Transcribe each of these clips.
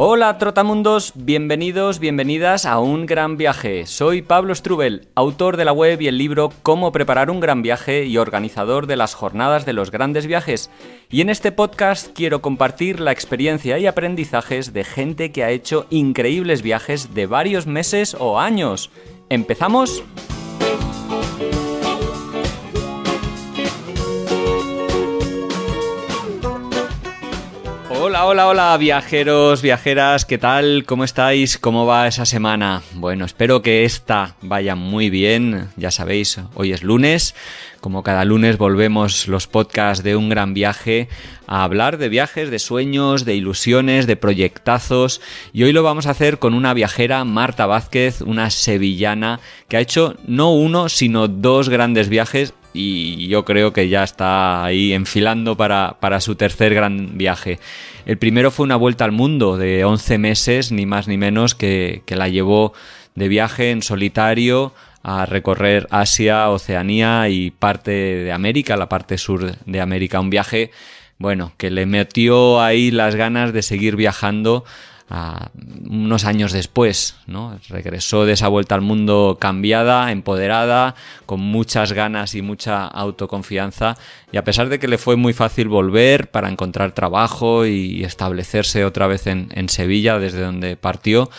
Hola Trotamundos, bienvenidos, bienvenidas a un gran viaje. Soy Pablo Strubel, autor de la web y el libro Cómo preparar un gran viaje y organizador de las jornadas de los grandes viajes. Y en este podcast quiero compartir la experiencia y aprendizajes de gente que ha hecho increíbles viajes de varios meses o años. ¿Empezamos? Hola, hola, viajeros, viajeras, ¿qué tal? ¿Cómo estáis? ¿Cómo va esa semana? Bueno, espero que esta vaya muy bien. Ya sabéis, hoy es lunes. Como cada lunes volvemos los podcasts de un gran viaje a hablar de viajes, de sueños, de ilusiones, de proyectazos. Y hoy lo vamos a hacer con una viajera, Marta Vázquez, una sevillana, que ha hecho no uno, sino dos grandes viajes y yo creo que ya está ahí enfilando para, su tercer gran viaje. El primero fue una vuelta al mundo de 11 meses, ni más ni menos, que, que la llevó de viaje en solitario a recorrer Asia, Oceanía y parte de América, la parte sur de América. Un viaje, bueno, que le metió ahí las ganas de seguir viajando ah, unos años después, ¿no? Regresó de esa vuelta al mundo cambiada, empoderada, con muchas ganas y mucha autoconfianza. Y a pesar de que le fue muy fácil volver para encontrar trabajo y establecerse otra vez en, en Sevilla, desde donde partió,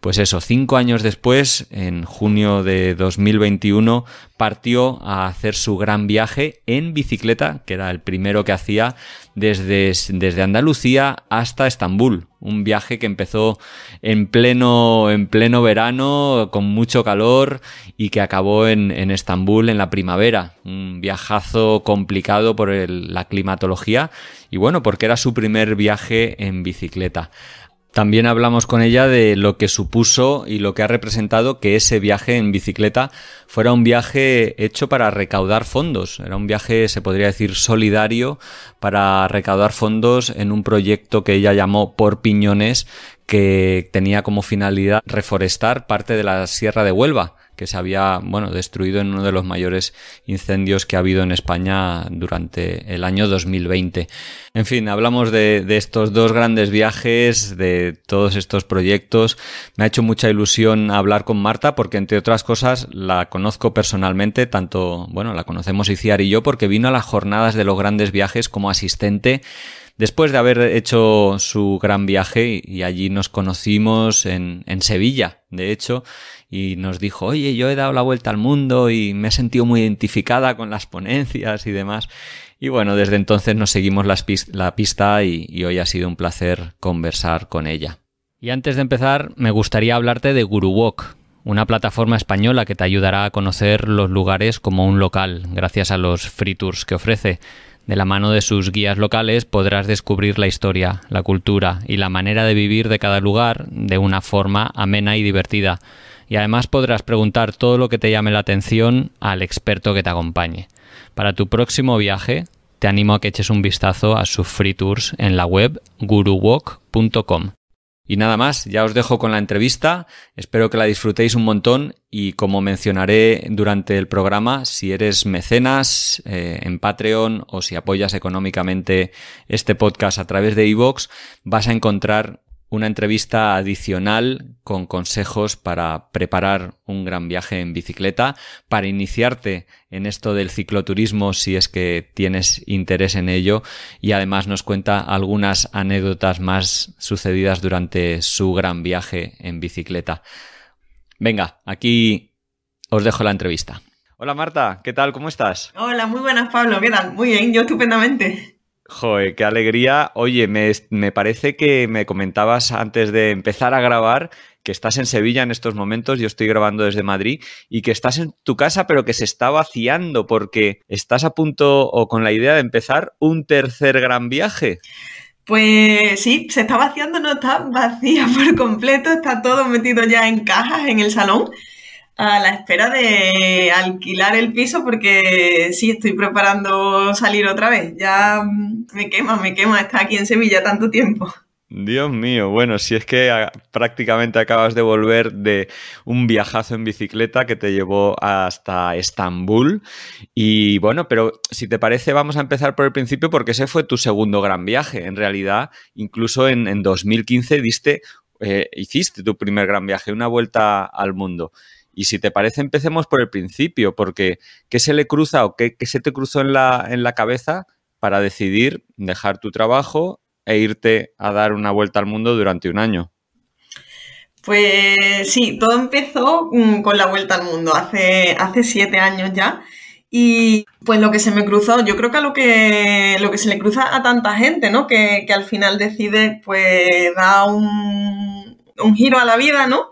pues eso, cinco años después, en junio de 2021, partió a hacer su gran viaje en bicicleta, que era el primero que hacía desde, desde Andalucía hasta Estambul. Un viaje que empezó en pleno, en pleno verano, con mucho calor y que acabó en, en Estambul en la primavera. Un viajazo complicado por la climatología y bueno, porque era su primer viaje en bicicleta. También hablamos con ella de lo que supuso y lo que ha representado que ese viaje en bicicleta fuera un viaje hecho para recaudar fondos. Era un viaje, se podría decir, solidario para recaudar fondos en un proyecto que ella llamó Por Piñones, que tenía como finalidad reforestar parte de la Sierra de Huelva que se había, bueno, destruido en uno de los mayores incendios que ha habido en España durante el año 2020. En fin, hablamos de, estos dos grandes viajes, de todos estos proyectos. Me ha hecho mucha ilusión hablar con Marta porque, entre otras cosas, la conozco personalmente, tanto, bueno, la conocemos Iciar y yo porque vino a las jornadas de los grandes viajes como asistente después de haber hecho su gran viaje y allí nos conocimos en, Sevilla, de hecho, y nos dijo, oye, yo he dado la vuelta al mundo y me he sentido muy identificada con las ponencias y demás. Y bueno, desde entonces nos seguimos la pista y, y hoy ha sido un placer conversar con ella. Y antes de empezar, me gustaría hablarte de GuruWalk, una plataforma española que te ayudará a conocer los lugares como un local, gracias a los free tours que ofrece. De la mano de sus guías locales podrás descubrir la historia, la cultura y la manera de vivir de cada lugar de una forma amena y divertida. Y además podrás preguntar todo lo que te llame la atención al experto que te acompañe. Para tu próximo viaje, te animo a que eches un vistazo a sus free tours en la web guruwalk.com. Y nada más, ya os dejo con la entrevista, espero que la disfrutéis un montón y como mencionaré durante el programa, si eres mecenas eh, en Patreon o si apoyas económicamente este podcast a través de iVoox, vas a encontrar una entrevista adicional con consejos para preparar un gran viaje en bicicleta, para iniciarte en esto del cicloturismo si es que tienes interés en ello y además nos cuenta algunas anécdotas más sucedidas durante su gran viaje en bicicleta. Venga, aquí os dejo la entrevista. Hola Marta, ¿qué tal? ¿Cómo estás? Hola, muy buenas Pablo, ¿qué tal? Muy bien, yo estupendamente. Joder, qué alegría. Oye, me, me, parece que me comentabas antes de empezar a grabar que estás en Sevilla en estos momentos, yo estoy grabando desde Madrid, y que estás en tu casa, pero que se está vaciando porque estás a punto o con la idea de empezar un tercer gran viaje. Pues sí, se está vaciando, no está vacía por completo, está todo metido ya en cajas en el salón, a la espera de alquilar el piso porque sí, estoy preparando salir otra vez. Ya mm, me quema, me quema estar aquí en Sevilla tanto tiempo. Dios mío, bueno, si es que ah, prácticamente acabas de volver de un viajazo en bicicleta que te llevó hasta Estambul. Y bueno, pero si te parece, vamos a empezar por el principio porque ese fue tu segundo gran viaje. En realidad, incluso en, 2015 diste, eh, hiciste tu primer gran viaje, una vuelta al mundo. Y si te parece, empecemos por el principio, porque ¿qué se le cruza o qué, se te cruzó en la, en la cabeza para decidir dejar tu trabajo e irte a dar una vuelta al mundo durante un año? Pues sí, todo empezó mm, con la vuelta al mundo hace, hace siete años ya. Y pues lo que se me cruzó, yo creo que a lo que, lo que se le cruza a tanta gente, ¿no? Que, al final decide, pues da un, un giro a la vida, ¿no?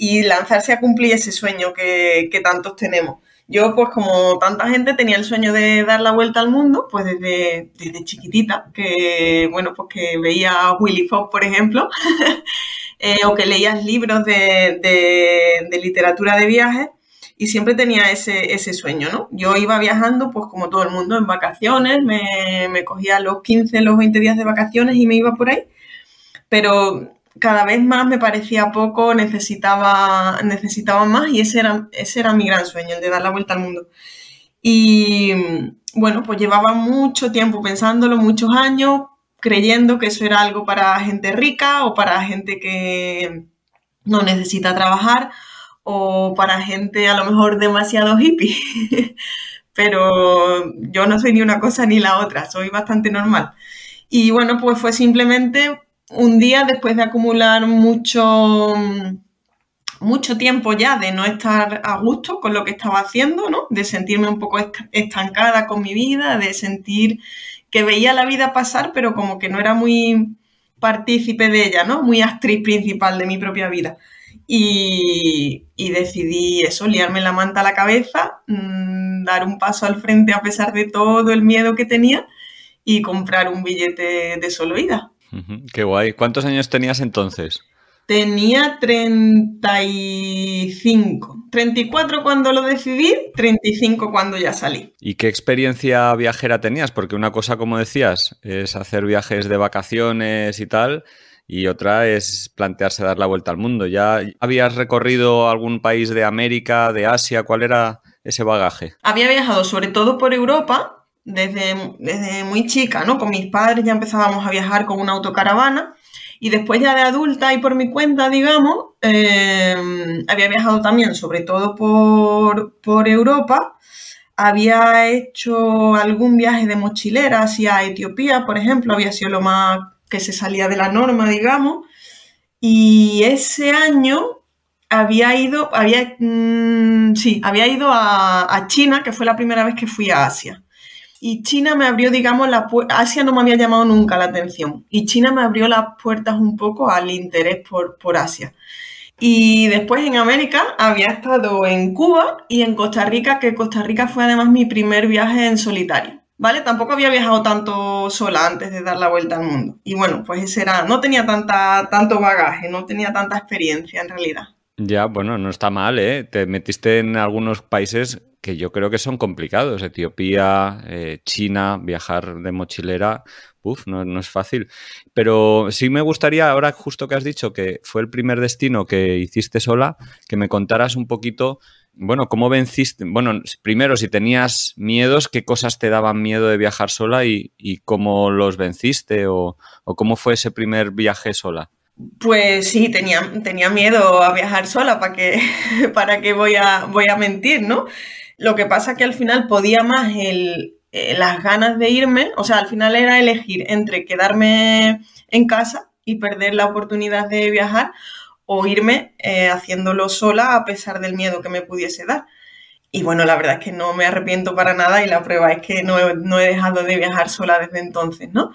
y lanzarse a cumplir ese sueño que, tantos tenemos. Yo, pues como tanta gente, tenía el sueño de dar la vuelta al mundo, pues desde, chiquitita, que bueno, pues que veía a Willy Fox, por ejemplo, eh, o que leías libros de, literatura de viajes, y siempre tenía ese, sueño, ¿no? Yo iba viajando, pues como todo el mundo, en vacaciones, me, me cogía los 15, los 20 días de vacaciones y me iba por ahí, pero cada vez más me parecía poco, necesitaba, necesitaba más y ese era, ese era mi gran sueño, el de dar la vuelta al mundo. Y bueno, pues llevaba mucho tiempo pensándolo, muchos años, creyendo que eso era algo para gente rica o para gente que no necesita trabajar o para gente a lo mejor demasiado hippie. Pero yo no soy ni una cosa ni la otra, soy bastante normal. Y bueno, pues fue simplemente un día después de acumular mucho, mucho tiempo ya de no estar a gusto con lo que estaba haciendo, ¿no? De sentirme un poco estancada con mi vida, de sentir que veía la vida pasar, pero como que no era muy partícipe de ella, ¿no? Muy actriz principal de mi propia vida. Y, decidí eso, liarme la manta a la cabeza, mm, dar un paso al frente a pesar de todo el miedo que tenía y comprar un billete de solo ida. Qué guay. ¿Cuántos años tenías entonces? Tenía 35. 34 cuando lo decidí, 35 cuando ya salí. ¿Y qué experiencia viajera tenías? Porque una cosa, como decías, es hacer viajes de vacaciones y tal, y otra es plantearse dar la vuelta al mundo. ¿Ya habías recorrido algún país de América, de Asia? ¿Cuál era ese bagaje? Había viajado sobre todo por Europa, desde, muy chica, ¿no? Con mis padres ya empezábamos a viajar con una autocaravana y después ya de adulta y por mi cuenta, digamos, eh, había viajado también, sobre todo por, Europa, había hecho algún viaje de mochilera hacia Etiopía, por ejemplo, había sido lo más que se salía de la norma, digamos. Y ese año había ido, había mm, ido a, China, que fue la primera vez que fui a Asia. Y China me abrió, digamos, la Asia no me había llamado nunca la atención. Y China me abrió las puertas un poco al interés por, por Asia. Y después en América había estado en Cuba y en Costa Rica, que Costa Rica fue además mi primer viaje en solitario. ¿Vale? Tampoco había viajado tanto sola antes de dar la vuelta al mundo. Y bueno, pues ese era, no tenía tanta, tanto bagaje, no tenía tanta experiencia en realidad. Ya, bueno, no está mal, ¿eh? Te metiste en algunos países que yo creo que son complicados. Etiopía, eh, China, viajar de mochilera, uff, no, es fácil. Pero sí me gustaría, ahora justo que has dicho que fue el primer destino que hiciste sola, que me contaras un poquito, bueno, cómo venciste, bueno, primero si tenías miedos, qué cosas te daban miedo de viajar sola y, cómo los venciste o, cómo fue ese primer viaje sola. Pues sí, tenía, tenía miedo a viajar sola, ¿para qué, para voy, a, voy a mentir, no? Lo que pasa que al final podía más el, eh, las ganas de irme, o sea, al final era elegir entre quedarme en casa y perder la oportunidad de viajar o irme eh, haciéndolo sola a pesar del miedo que me pudiese dar. Y bueno, la verdad es que no me arrepiento para nada y la prueba es que no no he dejado de viajar sola desde entonces, ¿no?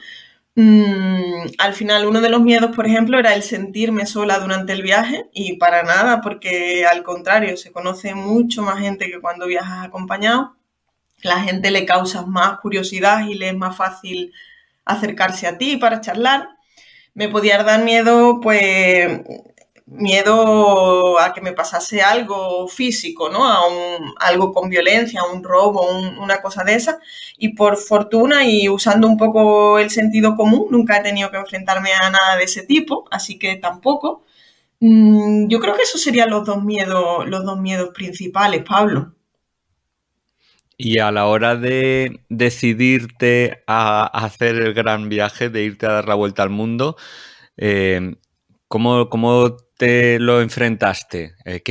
Mm, al final, uno de los miedos, por ejemplo, era el sentirme sola durante el viaje y para nada, porque al contrario, se conoce mucho más gente que cuando viajas acompañado. La gente le causa más curiosidad y le es más fácil acercarse a ti para charlar. Me podía dar miedo, pues, miedo a que me pasase algo físico, ¿no? A un, algo con violencia, un robo, una cosa de esa. Y por fortuna y usando un poco el sentido común, nunca he tenido que enfrentarme a nada de ese tipo, así que tampoco. Mm, yo creo que esos serían los dos miedos, los dos miedos principales, Pablo. Y a la hora de decidirte a hacer el gran viaje, de irte a dar la vuelta al mundo, eh, ¿cómo, ¿cómo, te lo enfrentaste? Eh,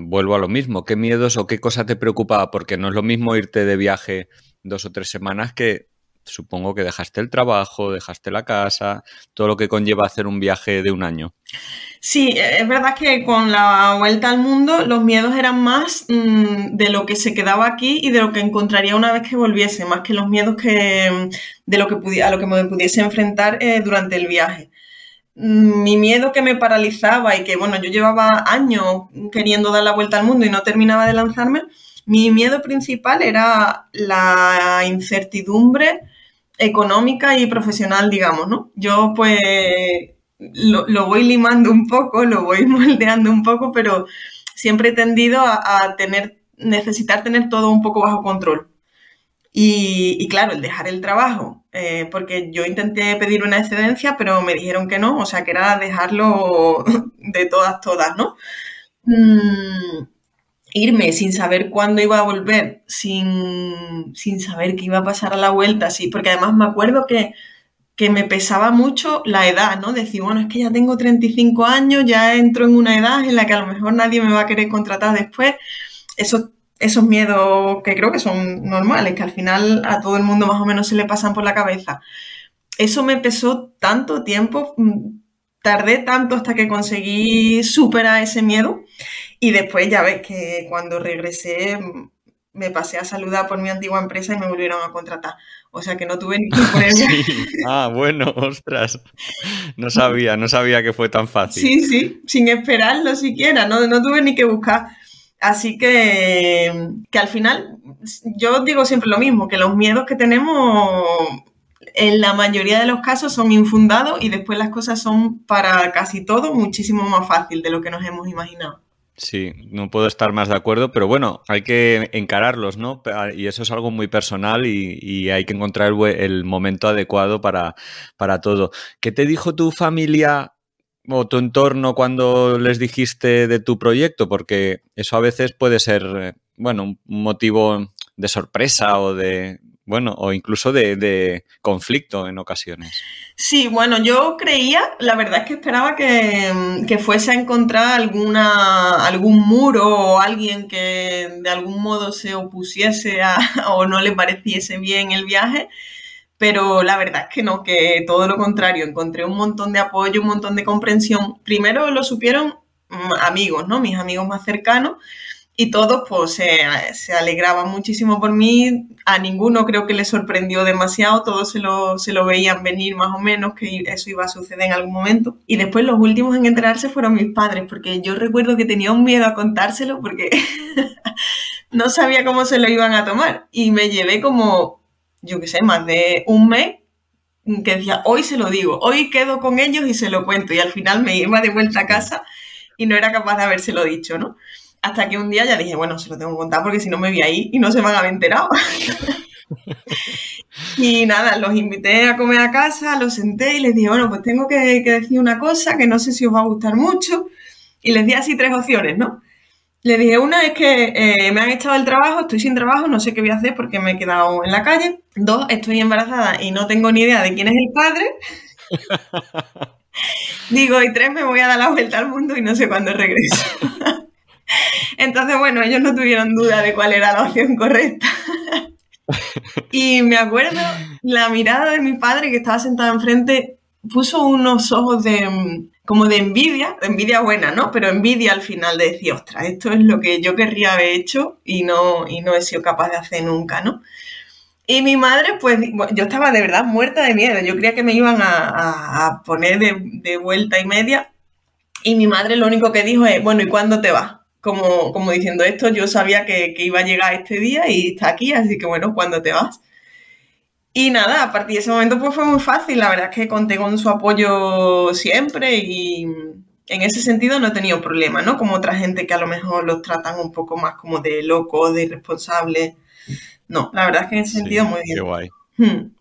vuelvo a lo mismo. ¿Qué miedos o qué cosa te preocupaba? Porque no es lo mismo irte de viaje dos o tres semanas que supongo que dejaste el trabajo, dejaste la casa, todo lo que conlleva hacer un viaje de un año. Sí, e, es verdad que con la vuelta al mundo los miedos eran más mm, de lo que se quedaba aquí y de lo que encontraría una vez que volviese, más que los miedos que, mm, de lo que a lo que me pudiese enfrentar eh, durante el viaje. Mm, mi miedo que me paralizaba y que, bueno, yo llevaba años queriendo dar la vuelta al mundo y no terminaba de lanzarme, mi miedo principal era la incertidumbre económica y profesional, digamos, ¿no? Yo pues lo, voy limando un poco, lo voy moldeando un poco, pero siempre he tendido a, a tener, necesitar tener todo un poco bajo control. Y, claro, el dejar el trabajo, eh, porque yo intenté pedir una excedencia, pero me dijeron que no, o sea, que era dejarlo de todas, todas, ¿no? Mm, irme sin saber cuándo iba a volver, sin, saber qué iba a pasar a la vuelta, sí, porque además me acuerdo que que me pesaba mucho la edad, ¿no? Decir, bueno, es que ya tengo 35 años, ya entro en una edad en la que a lo mejor nadie me va a querer contratar después. Eso esos miedos que creo que son normales, que al final a todo el mundo más o menos se le pasan por la cabeza. Eso me pesó tanto tiempo, mm, tardé tanto hasta que conseguí superar ese miedo y después ya ves que cuando regresé mm, me pasé a saludar por mi antigua empresa y me volvieron a contratar. O sea que no tuve ni que Ah, bueno, ostras. No sabía, no sabía que fue tan fácil. Sí, sí, sin esperarlo siquiera, no, no tuve ni que buscar. Así que, que al final, yo digo siempre lo mismo, que los miedos que tenemos en la mayoría de los casos son infundados y después las cosas son para casi todo muchísimo más fácil de lo que nos hemos imaginado. Sí, no puedo estar más de acuerdo, pero bueno, hay que encararlos, ¿no? Y eso es algo muy personal y, hay que encontrar el, momento adecuado para, para todo. ¿Qué te dijo tu familia o tu entorno cuando les dijiste de tu proyecto? Porque eso a veces puede ser, eh, bueno, un motivo de sorpresa o de, bueno, o incluso de, de, conflicto en ocasiones. Sí, bueno, yo creía, la verdad es que esperaba que, mm, fuese a encontrar alguna, algún muro o alguien que de algún modo se opusiese a, o no le pareciese bien el viaje pero la verdad es que no, que todo lo contrario, encontré un montón de apoyo, un montón de comprensión. Primero lo supieron mm, amigos, ¿no? Mis amigos más cercanos y todos pues se, alegraban muchísimo por mí, a ninguno creo que le sorprendió demasiado, todos se lo, se lo veían venir más o menos, que eso iba a suceder en algún momento. Y después los últimos en enterarse fueron mis padres, porque yo recuerdo que tenía un miedo a contárselo porque no sabía cómo se lo iban a tomar y me llevé como yo qué sé, más de un mes, que decía, hoy se lo digo, hoy quedo con ellos y se lo cuento. Y al final me iba de vuelta a casa y no era capaz de habérselo dicho, ¿no? Hasta que un día ya dije, bueno, se lo tengo que contar porque si no me vi ahí y no se van a haber enterado. y nada, los invité a comer a casa, los senté y les dije, bueno, pues tengo que decir una cosa que no sé si os va a gustar mucho. Y les di así tres opciones, ¿no? Le dije, una es que eh, me han echado el trabajo, estoy sin trabajo, no sé qué voy a hacer porque me he quedado en la calle. Dos, estoy embarazada y no tengo ni idea de quién es el padre. Digo, y tres, me voy a dar la vuelta al mundo y no sé cuándo regreso. Entonces, bueno, ellos no tuvieron duda de cuál era la opción correcta. y me acuerdo la mirada de mi padre que estaba sentado enfrente puso unos ojos de mm, como de envidia, envidia buena, ¿no? Pero envidia al final de decir, ostras, esto es lo que yo querría haber hecho y no, y no he sido capaz de hacer nunca, ¿no? Y mi madre, pues yo estaba de verdad muerta de miedo, yo creía que me iban a, poner de, vuelta y media. Y mi madre lo único que dijo es, bueno, ¿y cuándo te vas? Como, como diciendo esto, yo sabía que, que iba a llegar este día y está aquí, así que bueno, ¿cuándo te vas? Y nada, a partir de ese momento pues fue muy fácil, la verdad es que conté con su apoyo siempre y en ese sentido no he tenido problemas, ¿no? Como otra gente que a lo mejor los tratan un poco más como de locos, de irresponsables. No, la verdad es que en ese sentido muy bien. Qué guay. Hmm.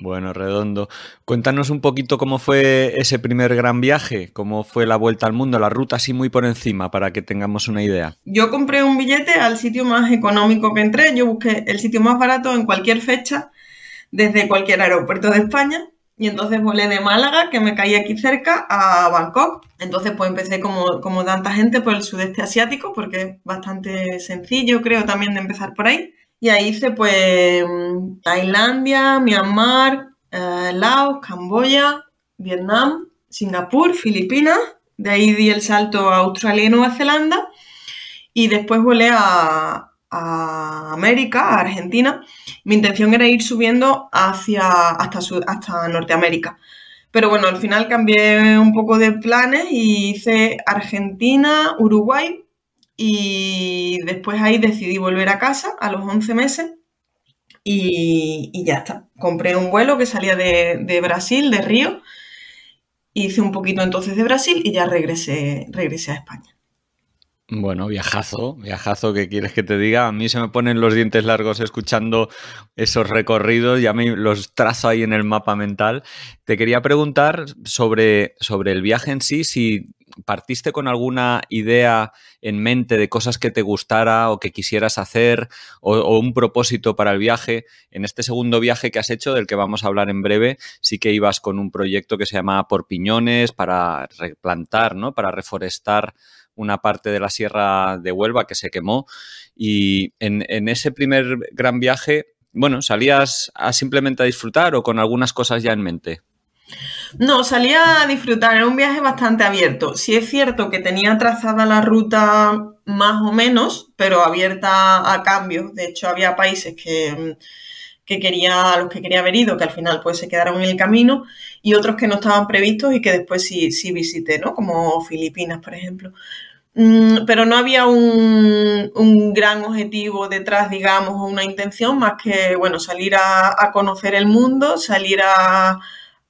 Bueno, redondo. Cuéntanos un poquito cómo fue ese primer gran viaje, cómo fue la vuelta al mundo, la ruta así muy por encima, para que tengamos una idea. Yo compré un billete al sitio más económico que entré, yo busqué el sitio más barato en cualquier fecha, desde cualquier aeropuerto de España, y entonces volé de Málaga, que me caí aquí cerca, a Bangkok. Entonces pues empecé como, como tanta gente por el sudeste asiático, porque es bastante sencillo, creo, también de empezar por ahí. Y ahí hice pues mm, Tailandia, Myanmar, eh, Laos, Camboya, Vietnam, Singapur, Filipinas. De ahí di el salto a Australia y Nueva Zelanda. Y después volé a, América, a Argentina. Mi intención era ir subiendo hacia, hasta, hasta Norteamérica. Pero bueno, al final cambié un poco de planes y hice Argentina, Uruguay, y después ahí decidí volver a casa a los 11 meses y, ya está. Compré un vuelo que salía de, Brasil, de Río. Hice un poquito entonces de Brasil y ya regresé, a España. Bueno, viajazo, viajazo, ¿qué quieres que te diga? A mí se me ponen los dientes largos escuchando esos recorridos, ya me los trazo ahí en el mapa mental. Te quería preguntar sobre, sobre el viaje en sí, si ¿partiste con alguna idea en mente de cosas que te gustara o que quisieras hacer o, un propósito para el viaje? En este segundo viaje que has hecho, del que vamos a hablar en breve, sí que ibas con un proyecto que se llamaba Por Piñones para replantar, ¿no? Para reforestar una parte de la sierra de Huelva que se quemó. Y en, en ese primer gran viaje, bueno, ¿salías a simplemente a disfrutar o con algunas cosas ya en mente? No, salía a disfrutar, era un viaje bastante abierto. Sí es cierto que tenía trazada la ruta más o menos, pero abierta a cambios. De hecho, había países mm, que, quería, a los que quería haber ido, que al final pues se quedaron en el camino, y otros que no estaban previstos y que después sí, sí visité, ¿no? Como Filipinas, por ejemplo. Mm, pero no había un, un gran objetivo detrás, digamos, o una intención, más que, bueno, salir a conocer el mundo, salir a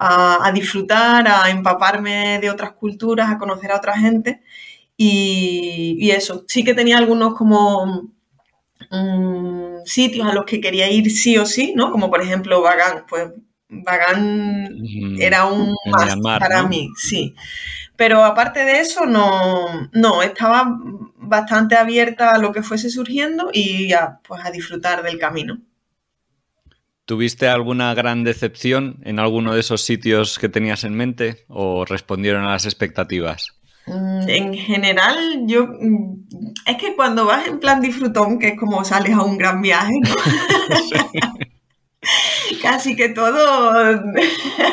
a, disfrutar, a empaparme de otras culturas, a conocer a otra gente. Y, eso, sí que tenía algunos como mm, sitios a los que quería ir sí o sí, ¿no? Como por ejemplo Bagán, pues Bagán era un más para mí, sí. Pero aparte de eso, no, estaba bastante abierta a lo que fuese surgiendo y pues a disfrutar del camino. ¿Tuviste alguna gran decepción en alguno de esos sitios que tenías en mente o respondieron a las expectativas? Mm. En general, yo mm, es que cuando vas en plan disfrutón, que es como sales a un gran viaje, casi que todo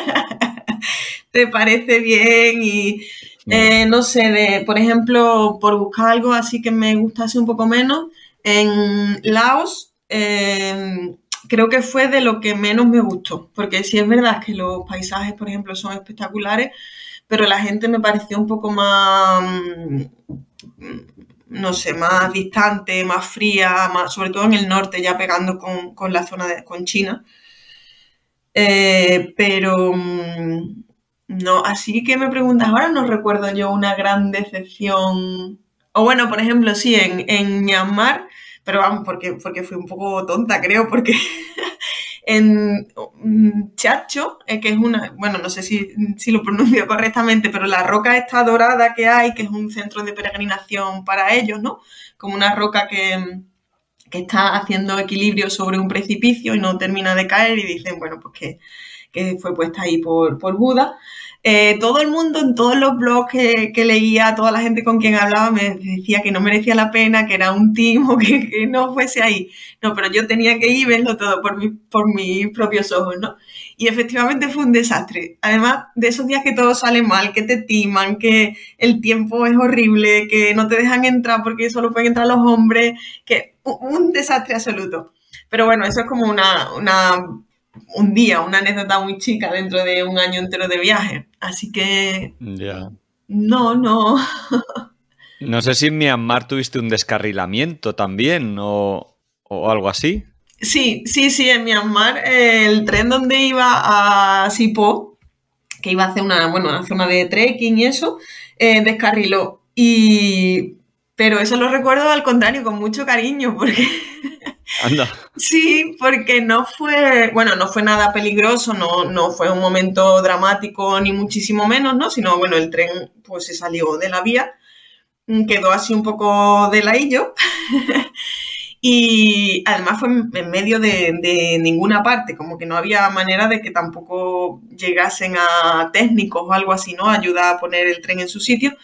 te parece bien y eh, no sé, por ejemplo, por buscar algo así que me gustase un poco menos, en Laos eh, creo que fue de lo que menos me gustó, porque sí es verdad que los paisajes, por ejemplo, son espectaculares, pero la gente me pareció un poco más, mm, no sé, más distante, más fría, sobre todo en el norte, ya pegando con, la zona de, con China. Eh, pero mm, no, así que me preguntas, ahora no recuerdo yo una gran decepción. O bueno, por ejemplo, sí, en, en Myanmar pero vamos, porque, porque fui un poco tonta, creo, porque en mm, Chacho, eh, que es una, bueno, no sé si, lo pronuncio correctamente, pero la roca esta dorada que hay, que es un centro de peregrinación para ellos, ¿no? Como una roca que, está haciendo equilibrio sobre un precipicio y no termina de caer y dicen, bueno, pues que, fue puesta ahí por, por Buda. Eh, todo el mundo en todos los blogs que, leía, toda la gente con quien hablaba me decía que no merecía la pena, que era un timo, que, no fuese ahí. No, pero yo tenía que ir verlo todo por, mis propios ojos, ¿no? Y efectivamente fue un desastre. Además, de esos días que todo sale mal, que te timan, que el tiempo es horrible, que no te dejan entrar porque solo pueden entrar los hombres, que un, un desastre absoluto. Pero bueno, eso es como una un día, una anécdota muy chica dentro de un año entero de viaje. Así que... No, no. no sé si en Myanmar tuviste un descarrilamiento también o, algo así. Sí, sí, sí, en Myanmar el tren donde iba a Sipo, que iba hacer una, bueno, una zona de trekking y eso, eh, descarriló. Y... Pero eso lo recuerdo al contrario, con mucho cariño, porque Anda. Ah, sí, porque no fue, bueno, no fue nada peligroso, no, fue un momento dramático ni muchísimo menos, ¿no? Sino, bueno, el tren pues se salió de la vía, mm, quedó así un poco de laillo. y además fue en medio de, de, ninguna parte, como que no había manera de que tampoco llegasen a técnicos o algo así, ¿no? Ayuda a poner el tren en su sitio.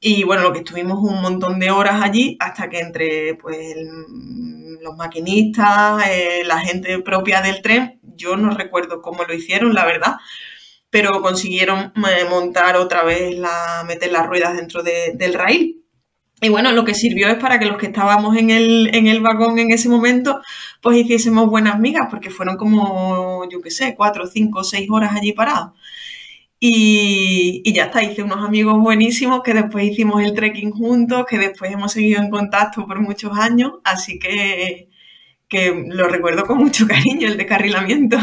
Y bueno, lo que estuvimos un montón de horas allí hasta que entre pues el los maquinistas, eh, la gente propia del tren. Yo no recuerdo cómo lo hicieron, la verdad, pero consiguieron eh, montar otra vez, la, meter las ruedas dentro del rail. Y bueno, lo que sirvió es para que los que estábamos en el, en el vagón en ese momento, pues hiciésemos buenas migas, porque fueron como, yo qué sé, cuatro, cinco, seis horas allí parados. Y, ya está, hice unos amigos buenísimos que después hicimos el trekking juntos, que después hemos seguido en contacto por muchos años, así que, que lo recuerdo con mucho cariño el descarrilamiento.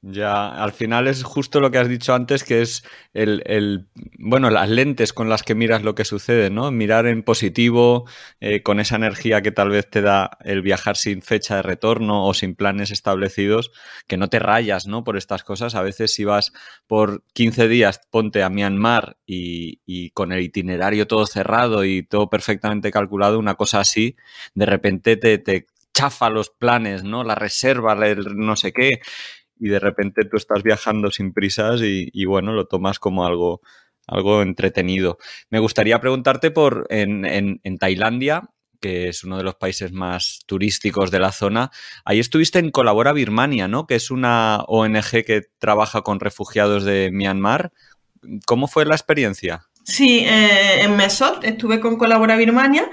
Ya, al final es justo lo que has dicho antes, que es el, bueno, las lentes con las que miras lo que sucede, ¿no? Mirar en positivo, eh, con esa energía que tal vez te da el viajar sin fecha de retorno o sin planes establecidos, que no te rayas, ¿no? Por estas cosas. A veces si vas por 15 días, ponte a Myanmar y, y con el itinerario todo cerrado y todo perfectamente calculado, una cosa así, de repente te, te chafa los planes, ¿no? La reserva, el no sé qué y de repente tú estás viajando sin prisas y, bueno, lo tomas como algo, algo entretenido. Me gustaría preguntarte por en, Tailandia, que es uno de los países más turísticos de la zona. Ahí estuviste en Colabora Birmania, ¿no? Que es una ONG que trabaja con refugiados de Myanmar. ¿Cómo fue la experiencia? Sí, eh, en Mesot estuve con Colabora Birmania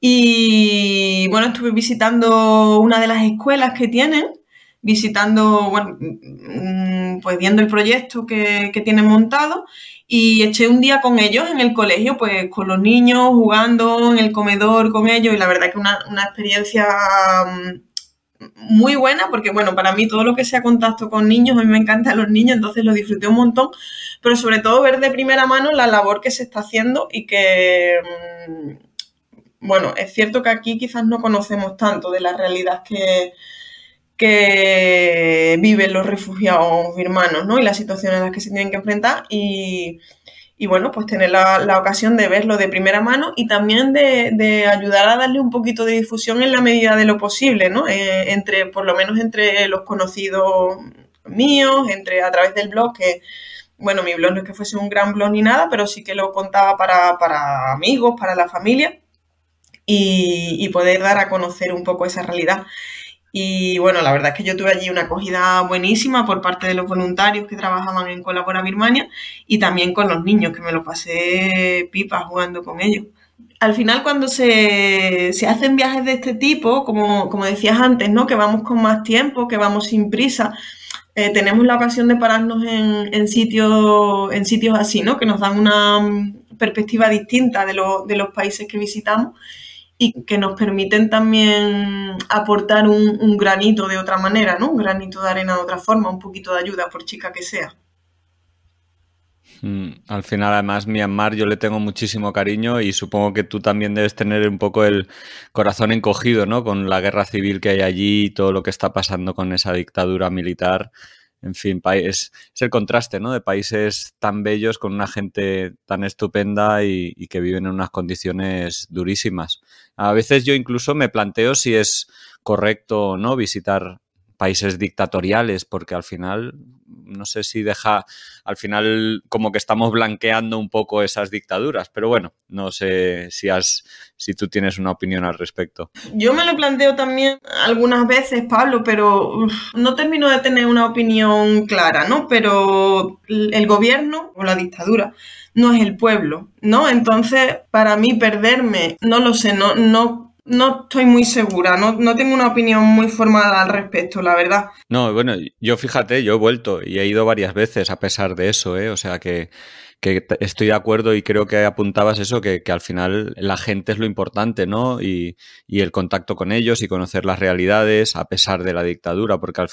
y bueno, estuve visitando una de las escuelas que tienen visitando, bueno, mm, pues viendo el proyecto que, que tienen montado y eché un día con ellos en el colegio, pues con los niños, jugando en el comedor con ellos y la verdad que una, una experiencia mm, muy buena porque, bueno, para mí todo lo que sea contacto con niños, a mí me encantan los niños, entonces lo disfruté un montón, pero sobre todo ver de primera mano la labor que se está haciendo y que, mm, bueno, es cierto que aquí quizás no conocemos tanto de la realidad que que viven los refugiados birmanos, ¿no? Y las situaciones a las que se tienen que enfrentar y, bueno, pues tener la, ocasión de verlo de primera mano y también de, ayudar a darle un poquito de difusión en la medida de lo posible, ¿no? Eh, entre, por lo menos entre los conocidos míos, entre a través del blog, que, bueno, mi blog no es que fuese un gran blog ni nada, pero sí que lo contaba para, amigos, para la familia y, y poder dar a conocer un poco esa realidad. Y bueno, la verdad es que yo tuve allí una acogida buenísima por parte de los voluntarios que trabajaban en Colabora Birmania y también con los niños, que me lo pasé pipa jugando con ellos. Al final, cuando se, hacen viajes de este tipo, como, decías antes, ¿no? Que vamos con más tiempo, que vamos sin prisa. Eh, tenemos la ocasión de pararnos en, en, en sitios así, ¿no? Que nos dan una mm, perspectiva distinta de, de los países que visitamos que nos permiten también aportar un, granito de otra manera, ¿no? Un granito de arena de otra forma, un poquito de ayuda, por chica que sea. Mm, al final, además, Myanmar yo le tengo muchísimo cariño y supongo que tú también debes tener un poco el corazón encogido, ¿no? Con la guerra civil que hay allí y todo lo que está pasando con esa dictadura militar. En fin, es, es el contraste, ¿no? De países tan bellos con una gente tan estupenda y que viven en unas condiciones durísimas. A veces yo incluso me planteo si es correcto o no visitar países dictatoriales, porque al final no sé si deja al final como que estamos blanqueando un poco esas dictaduras, pero bueno, no sé si has si tú tienes una opinión al respecto. Yo me lo planteo también algunas veces, Pablo, pero no termino de tener una opinión clara, ¿no? Pero el gobierno o la dictadura no es el pueblo, ¿no? Entonces, para mí perderme, no lo sé, no no no estoy muy segura, no, no, tengo una opinión muy formada al respecto, la verdad. No, bueno, yo fíjate, yo he vuelto y he ido varias veces a pesar de eso, ¿eh? o sea que, que estoy de acuerdo y creo que apuntabas eso, que, que al final la gente es lo importante, ¿no? Y, y, el contacto con ellos y conocer las realidades a pesar de la dictadura, porque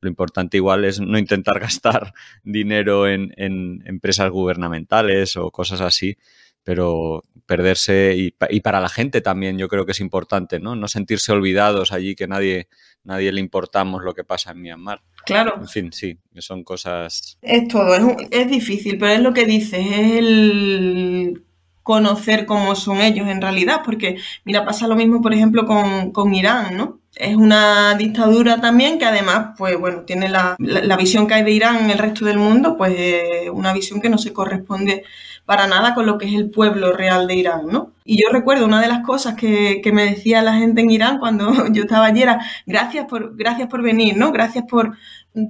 lo importante igual es no intentar gastar dinero en, en empresas gubernamentales o cosas así, pero perderse y, para la gente también yo creo que es importante, ¿no? No sentirse olvidados allí, que nadie, nadie le importamos lo que pasa en Myanmar. Claro. En fin, sí, son cosas... Es todo, es, es difícil, pero es lo que dices, es el conocer cómo son ellos en realidad, porque mira, pasa lo mismo, por ejemplo, con, Irán, ¿no? Es una dictadura también que además, pues bueno, tiene la, la, visión que hay de Irán en el resto del mundo, pues una visión que no se corresponde para nada con lo que es el pueblo real de Irán, ¿no? Y yo recuerdo una de las cosas que, que me decía la gente en Irán cuando yo estaba allí era, gracias por, gracias por venir, ¿no? Gracias por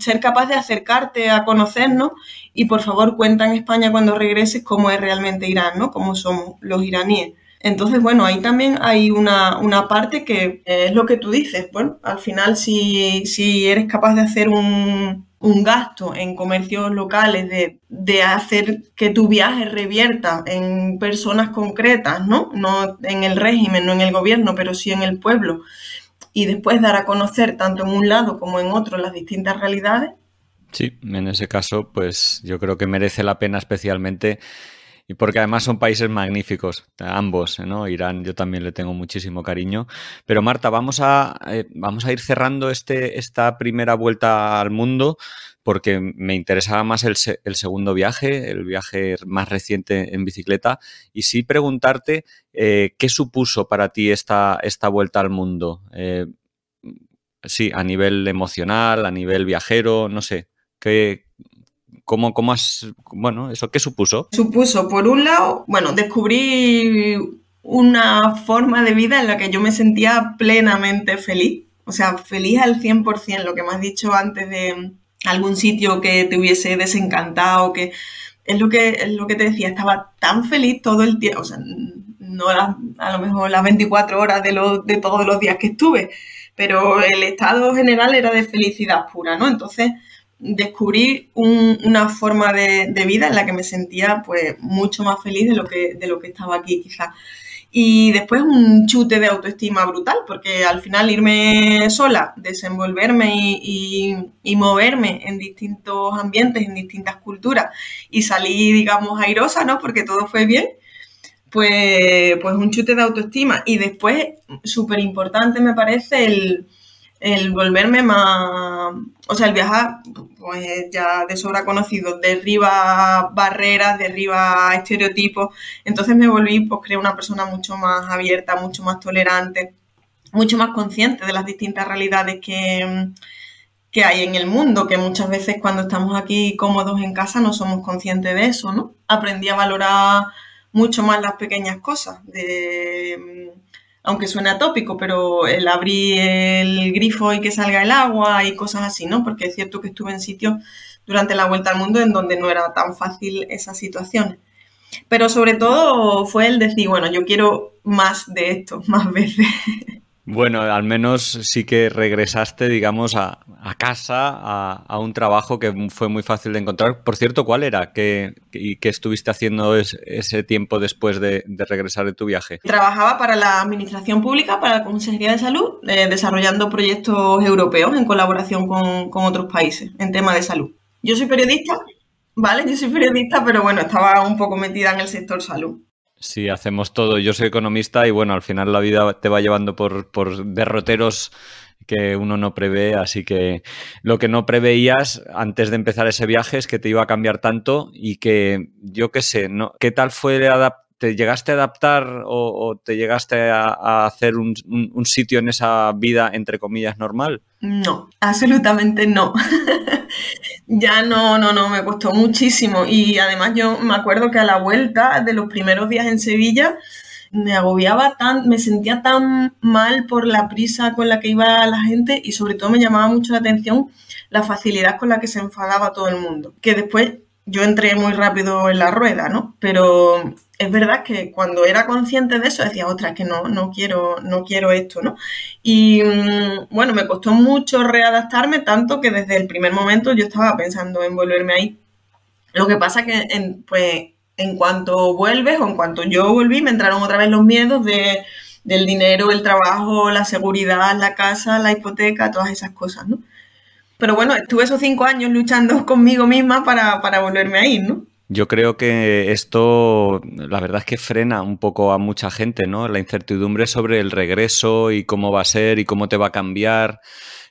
ser capaz de acercarte a conocernos y por favor cuenta en España cuando regreses cómo es realmente Irán, ¿no? Cómo somos los iraníes. Entonces, bueno, ahí también hay una, una, parte que es lo que tú dices. Bueno, al final, si, si eres capaz de hacer un, un gasto en comercios locales, de, hacer que tu viaje revierta en personas concretas, ¿no? No en el régimen, no en el gobierno, pero sí en el pueblo. Y después dar a conocer tanto en un lado como en otro las distintas realidades. Sí, en ese caso, pues yo creo que merece la pena especialmente y porque además son países magníficos, ambos, ¿no? Irán, yo también le tengo muchísimo cariño. Pero Marta, vamos a, eh, vamos a ir cerrando este, esta primera vuelta al mundo porque me interesaba más el, segundo viaje, el viaje más reciente en bicicleta, y sí preguntarte eh, qué supuso para ti esta, esta vuelta al mundo. Eh, sí, a nivel emocional, a nivel viajero, no sé, ¿qué, ¿Cómo, ¿Cómo has, bueno, eso qué supuso? Supuso, por un lado, bueno, descubrí una forma de vida en la que yo me sentía plenamente feliz, o sea, feliz al 100%, lo que me has dicho antes de algún sitio que te hubiese desencantado, que es lo que, lo que te decía, estaba tan feliz todo el tiempo, o sea, no las, a lo mejor las 24 horas de, de todos los días que estuve, pero el estado general era de felicidad pura, ¿no? Entonces, descubrí una forma de, vida en la que me sentía pues mucho más feliz de lo que, de lo que estaba aquí quizás. Y después un chute de autoestima brutal, porque al final irme sola, desenvolverme y, moverme en distintos ambientes, en distintas culturas, y salir, digamos, airosa, ¿no? Porque todo fue bien, pues, pues un chute de autoestima. Y después, súper importante me parece el, el volverme más, o sea, el viajar, pues ya de sobra conocido, derriba barreras, derriba estereotipos, entonces me volví, pues creo, una persona mucho más abierta, mucho más tolerante, mucho más consciente de las distintas realidades que, que hay en el mundo, que muchas veces cuando estamos aquí cómodos en casa no somos conscientes de eso, ¿no? Aprendí a valorar mucho más las pequeñas cosas, de aunque suena atópico, pero el abrir el grifo y que salga el agua y cosas así, ¿no? Porque es cierto que estuve en sitios durante la vuelta al mundo en donde no era tan fácil esa situación. Pero sobre todo fue el decir, bueno, yo quiero más de esto, más veces. Bueno, al menos sí que regresaste, digamos, a, casa, a, un trabajo que fue muy fácil de encontrar. Por cierto, ¿cuál era? ¿Qué, y qué estuviste haciendo ese tiempo después de, regresar de tu viaje? Trabajaba para la Administración Pública, para la Consejería de Salud, eh, desarrollando proyectos europeos en colaboración con otros países en tema de salud. Yo soy periodista, ¿vale? Yo soy periodista, pero bueno, estaba un poco metida en el sector salud. Sí, hacemos todo. Yo soy economista y bueno, al final la vida te va llevando por, por derroteros que uno no prevé, así que lo que no preveías antes de empezar ese viaje es que te iba a cambiar tanto y que yo qué sé, ¿no? ¿qué tal fue ¿Te llegaste a adaptar o, te llegaste a, hacer un, un, sitio en esa vida, entre comillas, normal? No, absolutamente no. Ya no, no, no, me costó muchísimo. Y además yo me acuerdo que a la vuelta de los primeros días en Sevilla me agobiaba tan, me sentía tan mal por la prisa con la que iba la gente y sobre todo me llamaba mucho la atención la facilidad con la que se enfadaba todo el mundo. Que después yo entré muy rápido en la rueda, ¿no? Pero es verdad que cuando era consciente de eso decía, ostras, que no, no quiero, no quiero esto, ¿no? Y mm, bueno, me costó mucho readaptarme, tanto que desde el primer momento yo estaba pensando en volverme ahí. Lo que pasa que en, pues, en cuanto vuelves o en cuanto yo volví, me entraron otra vez los miedos de, del dinero, el trabajo, la seguridad, la casa, la hipoteca, todas esas cosas, ¿no? Pero bueno, estuve esos cinco años luchando conmigo misma para, volverme ahí, ¿no? Yo creo que esto, la verdad es que frena un poco a mucha gente, ¿no? La incertidumbre sobre el regreso y cómo va a ser y cómo te va a cambiar,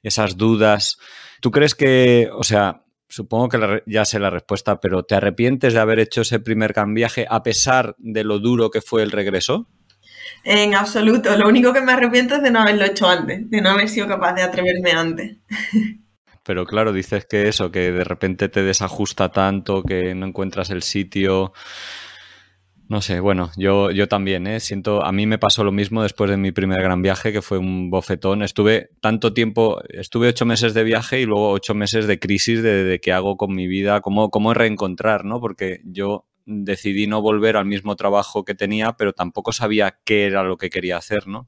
esas dudas. ¿Tú crees que, o sea, supongo que ya sé la respuesta, pero ¿te arrepientes de haber hecho ese primer cambiaje a pesar de lo duro que fue el regreso? En absoluto. Lo único que me arrepiento es de no haberlo hecho antes, de no haber sido capaz de atreverme antes. Pero claro, dices que eso, que de repente te desajusta tanto, que no encuentras el sitio. No sé, bueno, yo, yo también, ¿eh? Siento, a mí me pasó lo mismo después de mi primer gran viaje, que fue un bofetón. Estuve tanto tiempo, estuve ocho meses de viaje y luego ocho meses de crisis de, de qué hago con mi vida, cómo, cómo reencontrar, ¿no? Porque yo decidí no volver al mismo trabajo que tenía, pero tampoco sabía qué era lo que quería hacer, ¿no?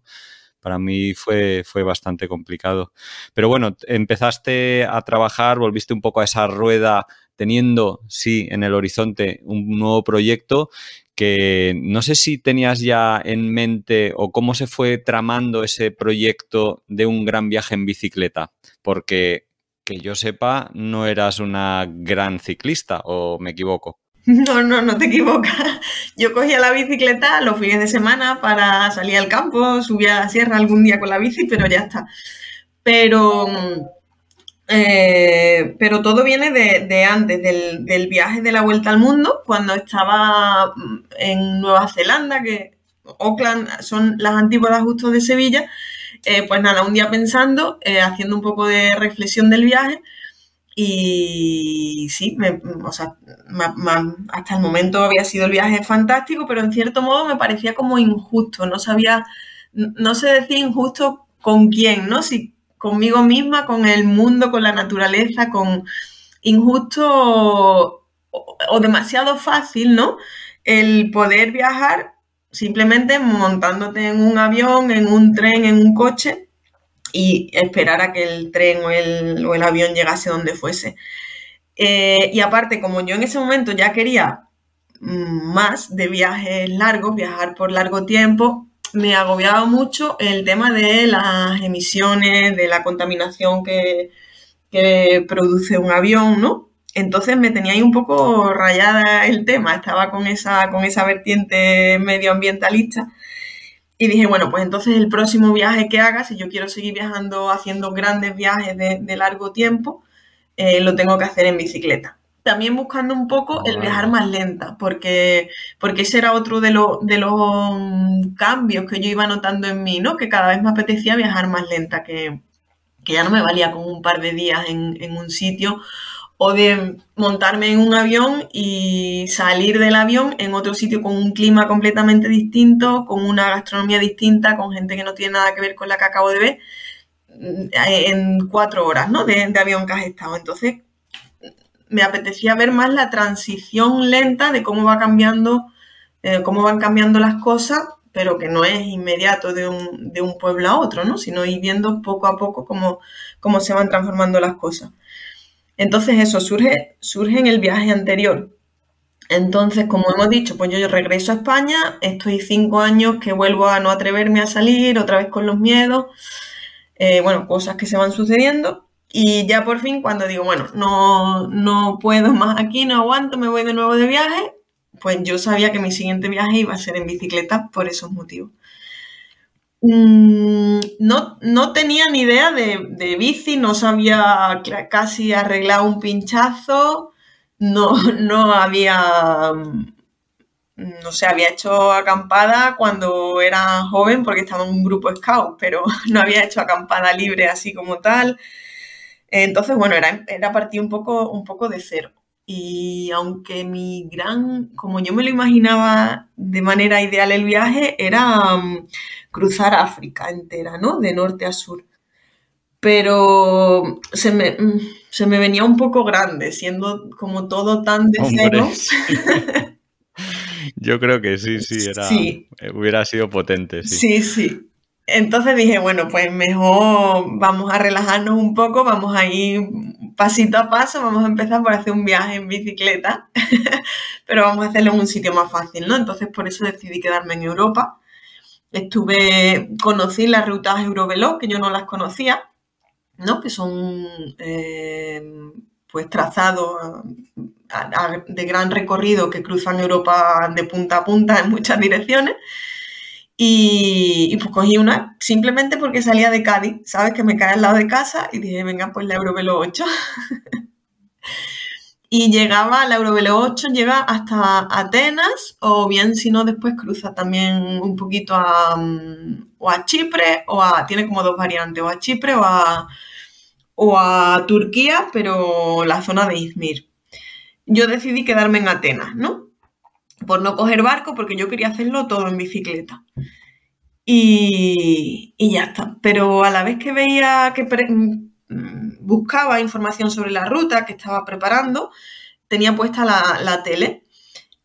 para mí fue, fue bastante complicado. Pero bueno, empezaste a trabajar, volviste un poco a esa rueda teniendo, sí, en el horizonte un nuevo proyecto que no sé si tenías ya en mente o cómo se fue tramando ese proyecto de un gran viaje en bicicleta, porque que yo sepa, no eras una gran ciclista o me equivoco. No, no, no te equivocas. Yo cogía la bicicleta los fines de semana para salir al campo, subía a la sierra algún día con la bici, pero ya está. Pero, eh, pero todo viene de, antes, del, viaje de la vuelta al mundo, cuando estaba mm, en Nueva Zelanda, que Auckland son las antípodas justo de Sevilla. Eh, pues nada, un día pensando, eh, haciendo un poco de reflexión del viaje, y sí, o sea, hasta el momento había sido el viaje fantástico, pero en cierto modo me parecía como injusto. No sabía, no sé decir injusto con quién, ¿no? Si conmigo misma, con el mundo, con la naturaleza, con injusto o, o demasiado fácil, ¿no? El poder viajar simplemente montándote en un avión, en un tren, en un coche y esperar a que el tren o el, o el avión llegase donde fuese. Eh, y aparte, como yo en ese momento ya quería mm, más de viajes largos, viajar por largo tiempo, me agobiaba mucho el tema de las emisiones, de la contaminación que, que produce un avión, ¿no? Entonces me tenía ahí un poco rayada el tema, estaba con esa, con esa vertiente medioambientalista y dije, bueno, pues entonces el próximo viaje que haga, si yo quiero seguir viajando, haciendo grandes viajes de, largo tiempo, eh, lo tengo que hacer en bicicleta. También buscando un poco el viajar más lenta, porque, porque ese era otro de, los de los mm, cambios que yo iba notando en mí, ¿no? Que cada vez me apetecía viajar más lenta, que, ya no me valía con un par de días en, en un sitio o de montarme en un avión y salir del avión en otro sitio con un clima completamente distinto, con una gastronomía distinta, con gente que no tiene nada que ver con la que acabo de ver, mm, eh, en cuatro horas ¿no? de, avión que has estado. Entonces, me apetecía ver más la transición lenta de cómo va cambiando, eh, cómo van cambiando las cosas, pero que no es inmediato de un, pueblo a otro, ¿no? Sino ir viendo poco a poco cómo, cómo se van transformando las cosas. Entonces eso surge, surge en el viaje anterior. Entonces, como hemos dicho, pues yo regreso a España, estoy cinco años que vuelvo a no atreverme a salir, otra vez con los miedos, eh, bueno, cosas que se van sucediendo. Y ya por fin, cuando digo, bueno, no, no puedo más aquí, no aguanto, me voy de nuevo de viaje, pues yo sabía que mi siguiente viaje iba a ser en bicicleta por esos motivos. Mm, no, no, tenía ni idea de, bici, no sabía casi arreglar un pinchazo, no, no había, mm, no sé, había hecho acampada cuando era joven porque estaba en un grupo scout, pero no había hecho acampada libre así como tal. Entonces, bueno, era, era partir un poco, un poco de cero. Y aunque mi gran, como yo me lo imaginaba de manera ideal el viaje, era mm, cruzar África entera, ¿no? De norte a sur. Pero se me, mm, venía un poco grande, siendo como todo tan de cero. Yo creo que sí, sí, era, eh, hubiera sido potente. Sí. sí, sí. Entonces dije, bueno, pues mejor vamos a relajarnos un poco, vamos a ir pasito a paso, vamos a empezar por hacer un viaje en bicicleta, pero vamos a hacerlo en un sitio más fácil, ¿no? Entonces por eso decidí quedarme en Europa Estuve, conocí las rutas Eurovelo, que yo no las conocía, ¿no? Que son eh, pues trazados de gran recorrido que cruzan Europa de punta a punta en muchas direcciones. Y, pues cogí una simplemente porque salía de Cádiz, ¿sabes? Que me cae al lado de casa y dije, venga, pues la Eurovelo 8. y llegaba, la Eurovelo 8 llega hasta Atenas o bien si no después cruza también un poquito a, mm, o a Chipre o a, tiene como dos variantes, o a Chipre o a, Turquía, pero la zona de Izmir. Yo decidí quedarme en Atenas, ¿no? Por no coger barco porque yo quería hacerlo todo en bicicleta. y ya está. Pero a la vez que veía que Mm, buscaba información sobre la ruta que estaba preparando, tenía puesta la, tele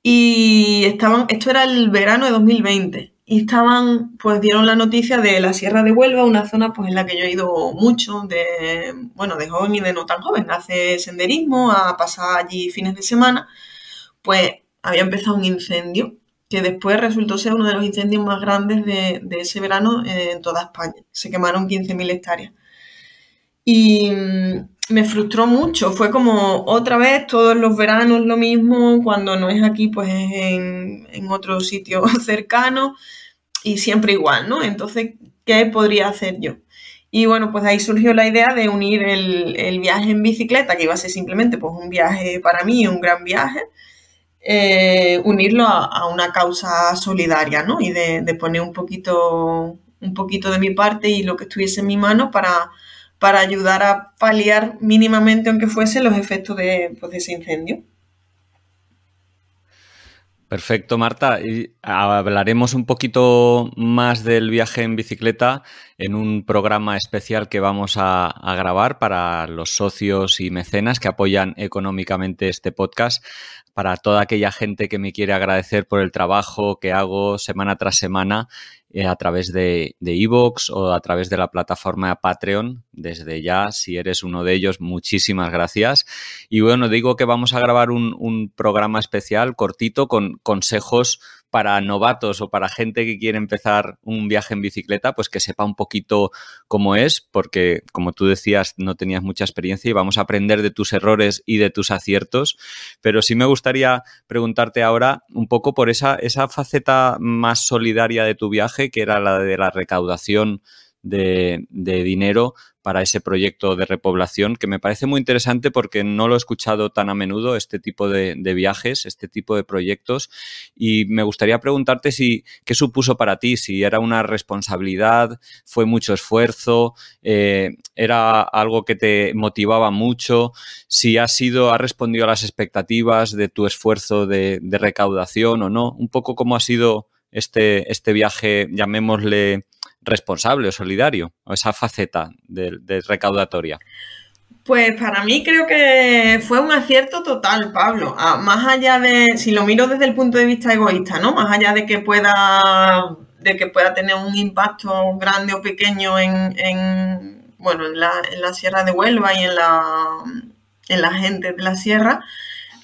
y estaban, esto era el verano de 2020 y estaban, pues dieron la noticia de la Sierra de Huelva, una zona pues en la que yo he ido mucho, de, bueno, de joven y de no tan joven, hace senderismo, ha pasado allí fines de semana, pues había empezado un incendio que después resultó ser uno de los incendios más grandes de, de ese verano en toda España. Se quemaron 15.000 hectáreas. Y mm, me frustró mucho, fue como otra vez todos los veranos lo mismo, cuando no es aquí pues es en, otro sitio cercano y siempre igual, ¿no? Entonces, ¿qué podría hacer yo? Y bueno, pues ahí surgió la idea de unir el, viaje en bicicleta, que iba a ser simplemente pues, un viaje para mí, un gran viaje, eh, unirlo a, una causa solidaria, ¿no? Y de, de, poner un poquito, un poquito de mi parte y lo que estuviese en mi mano para, para ayudar a paliar mínimamente, aunque fuese, los efectos pues, de, ese incendio. Perfecto, Marta. Y hablaremos un poquito más del viaje en bicicleta en un programa especial que vamos a, a grabar para los socios y mecenas que apoyan económicamente este podcast, para toda aquella gente que me quiere agradecer por el trabajo que hago semana tras semana eh, a través de iVoox de o a través de la plataforma Patreon. Desde ya, si eres uno de ellos, muchísimas gracias. Y bueno, digo que vamos a grabar un, un programa especial cortito con consejos para novatos o para gente que quiere empezar un viaje en bicicleta, pues que sepa un poquito cómo es, porque como tú decías, no tenías mucha experiencia y vamos a aprender de tus errores y de tus aciertos. Pero sí me gustaría preguntarte ahora un poco por esa, esa faceta más solidaria de tu viaje, que era la de la recaudación de, dinero para ese proyecto de repoblación, que me parece muy interesante porque no lo he escuchado tan a menudo, este tipo de, viajes, este tipo de proyectos. Y me gustaría preguntarte si qué supuso para ti, si era una responsabilidad, fue mucho esfuerzo, eh, era algo que te motivaba mucho, si ha sido, ha respondido a las expectativas de tu esfuerzo de, recaudación o no. Un poco cómo ha sido este, este viaje, llamémosle responsable o solidario, o esa faceta de, recaudatoria? Pues para mí creo que fue un acierto total, Pablo. Ah, más allá de, si lo miro desde el punto de vista egoísta, ¿no? Más allá de que pueda, de que pueda tener un impacto grande o pequeño en, bueno, en la, Sierra de Huelva y en la, en la gente de la Sierra,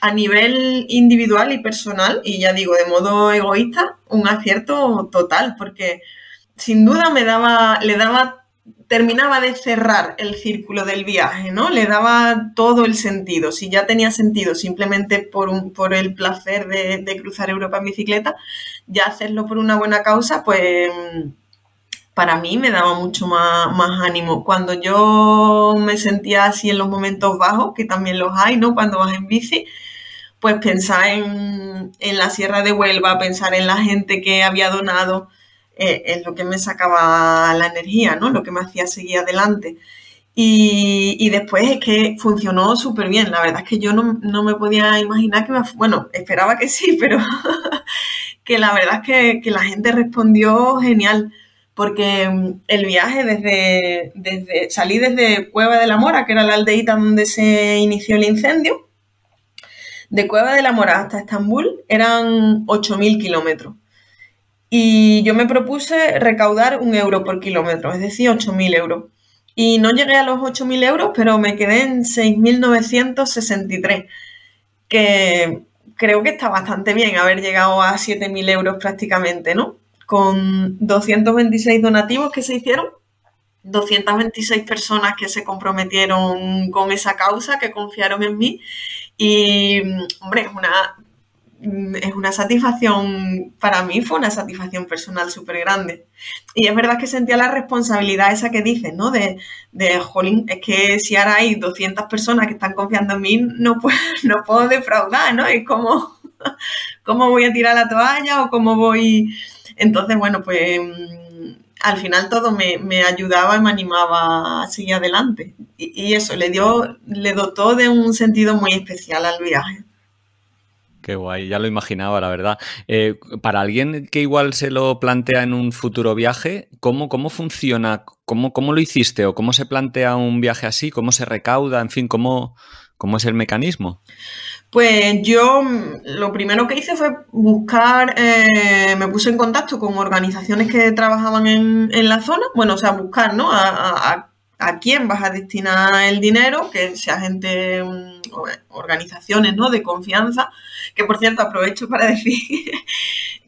a nivel individual y personal, y ya digo, de modo egoísta, un acierto total, porque sin duda me daba, le daba, terminaba de cerrar el círculo del viaje, ¿no? Le daba todo el sentido. Si ya tenía sentido simplemente por, un, por el placer de, cruzar Europa en bicicleta, ya hacerlo por una buena causa, pues para mí me daba mucho más, ánimo. Cuando yo me sentía así en los momentos bajos, que también los hay, ¿no? Cuando vas en bici, pues pensar en, en la Sierra de Huelva, pensar en la gente que había donado, eh, es lo que me sacaba la energía, ¿no? Lo que me hacía seguir adelante. Y, después es que funcionó súper bien. La verdad es que yo no, me podía imaginar que me... Bueno, esperaba que sí, pero que la verdad es que, la gente respondió genial porque mm, el viaje desde, desde, salí desde Cueva de la Mora, que era la aldeita donde se inició el incendio, de Cueva de la Mora hasta Estambul eran 8.000 kilómetros. Y yo me propuse recaudar un euro por kilómetro, es decir, 8.000 euros. Y no llegué a los 8.000 euros, pero me quedé en 6.963, que creo que está bastante bien haber llegado a 7.000 euros prácticamente, ¿no? Con 226 donativos que se hicieron, 226 personas que se comprometieron con esa causa, que confiaron en mí. Y, hombre, es una Mm, es una satisfacción, para mí fue una satisfacción personal súper grande. Y es verdad que sentía la responsabilidad esa que dices, ¿no? De, de, jolín, es que si ahora hay 200 personas que están confiando en mí, no puedo, no puedo defraudar, ¿no? Es como, ¿cómo voy a tirar la toalla o cómo voy...? Entonces, bueno, pues mm, al final todo me, ayudaba y me animaba a seguir adelante. Y, y eso, le dio, le dotó de un sentido muy especial al viaje. Qué guay, ya lo imaginaba, la verdad. Eh, para alguien que igual se lo plantea en un futuro viaje, ¿cómo, cómo funciona? ¿Cómo, ¿Cómo lo hiciste? ¿O cómo se plantea un viaje así? ¿Cómo se recauda? En fin, ¿cómo, cómo es el mecanismo? Pues yo mm, lo primero que hice fue buscar, eh, me puse en contacto con organizaciones que trabajaban en, en, la zona, bueno, o sea, buscar, ¿no? A, a, a quién vas a destinar el dinero, que sea gente, mm, eh, organizaciones ¿no? de confianza, que por cierto aprovecho para decir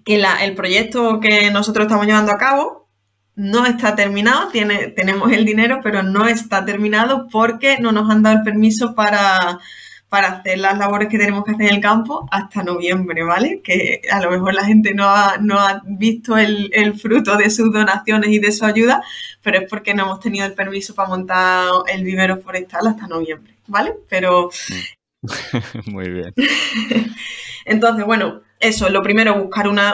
que el proyecto que nosotros estamos llevando a cabo no está terminado, tiene, tenemos el dinero, pero no está terminado porque no nos han dado el permiso para para hacer las labores que tenemos que hacer en el campo hasta noviembre, ¿vale? Que a lo mejor la gente no ha, visto el, el, fruto de sus donaciones y de su ayuda, pero es porque no hemos tenido el permiso para montar el vivero forestal hasta noviembre, ¿vale? Pero... Mm. Muy bien. Entonces, bueno, eso, lo primero, buscar una,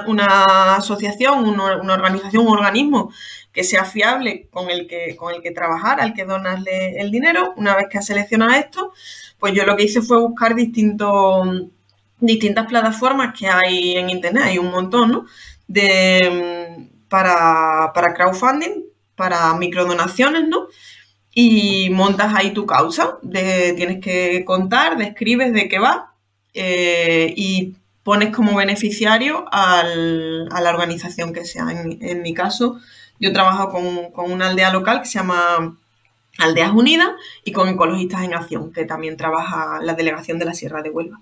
asociación, una, organización, un organismo que sea fiable, con el que, con el que trabajar, al que donarle el dinero. Una vez que has seleccionado esto, pues yo lo que hice fue buscar distintos, distintas plataformas que hay en Internet, hay un montón, ¿no? De, para, crowdfunding, para microdonaciones, ¿no? Y montas ahí tu causa, tienes que contar, describes de qué va eh, y pones como beneficiario a la organización que sea. En, mi caso, yo trabajo con, una aldea local que se llama Aldeas Unidas y con Ecologistas en Acción, que también trabaja la delegación de la Sierra de Huelva.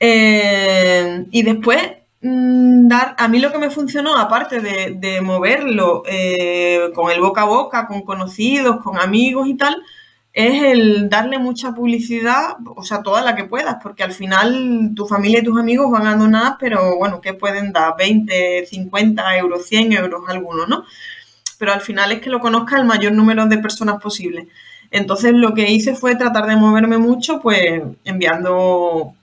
Eh, y después, mm, dar, a mí lo que me funcionó, aparte de, moverlo eh, con el boca a boca, con conocidos, con amigos y tal, es el darle mucha publicidad, o sea, toda la que puedas, porque al final tu familia y tus amigos van a donar, pero bueno, ¿qué pueden dar? 20, 50 euros, 100 euros algunos, ¿no? Pero al final es que lo conozca el mayor número de personas posible. Entonces lo que hice fue tratar de moverme mucho, pues enviando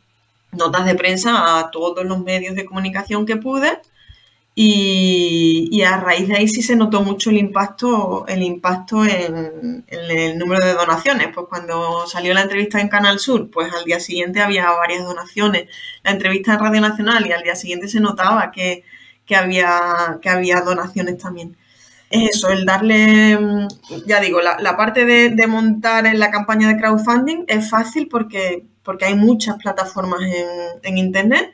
notas de prensa a todos los medios de comunicación que pude y, a raíz de ahí sí se notó mucho el impacto, el impacto en, el número de donaciones. Pues cuando salió la entrevista en Canal Sur, pues al día siguiente había varias donaciones. La entrevista en Radio Nacional y al día siguiente se notaba que, había, que había donaciones también. Es eso, el darle, mm, ya digo, la, parte de, de, montar en la campaña de crowdfunding es fácil porque, porque hay muchas plataformas en, en Internet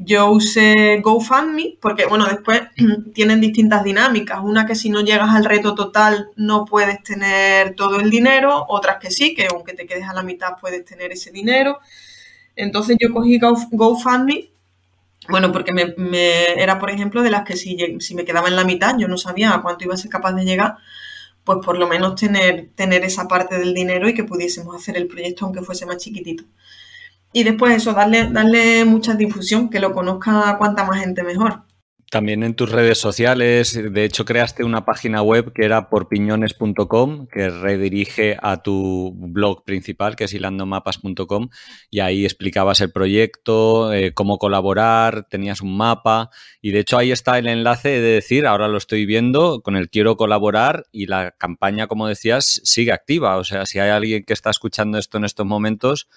yo usé GoFundMe porque, bueno, después tienen distintas dinámicas. Una que si no llegas al reto total no puedes tener todo el dinero, otras que sí, que aunque te quedes a la mitad puedes tener ese dinero. Entonces yo cogí GoFundMe, bueno, porque me, era, por ejemplo, de las que si, si me quedaba en la mitad, yo no sabía a cuánto iba a ser capaz de llegar, pues por lo menos tener, tener esa parte del dinero y que pudiésemos hacer el proyecto aunque fuese más chiquitito y después eso, darle, darle mucha difusión, que lo conozca cuanta más gente mejor. También en tus redes sociales, de hecho creaste una página web que era porpiñones.com, que redirige a tu blog principal, que es hilandomapas.com, y ahí explicabas el proyecto, eh, cómo colaborar, tenías un mapa, y de hecho ahí está el enlace de decir, ahora lo estoy viendo, con el quiero colaborar, y la campaña, como decías, sigue activa. O sea, si hay alguien que está escuchando esto en estos momentos,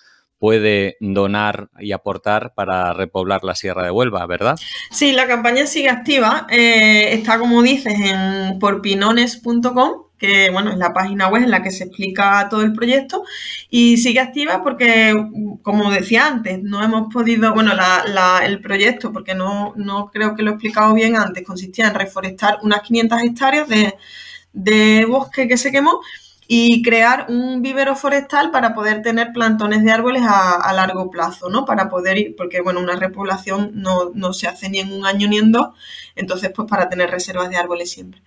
puede donar y aportar para repoblar la Sierra de Huelva, ¿verdad? Sí, la campaña sigue activa. Eh, está, como dices, en porpinones.com que bueno, es la página web en la que se explica todo el proyecto y sigue activa porque, como decía antes, no hemos podido, bueno, el proyecto, porque no, creo que lo he explicado bien antes, consistía en reforestar unas 500 hectáreas de, de bosque que se quemó y crear un vivero forestal para poder tener plantones de árboles a, largo plazo, ¿no? Para poder ir, porque bueno, una repoblación no, se hace ni en un año ni en dos, entonces pues para tener reservas de árboles siempre.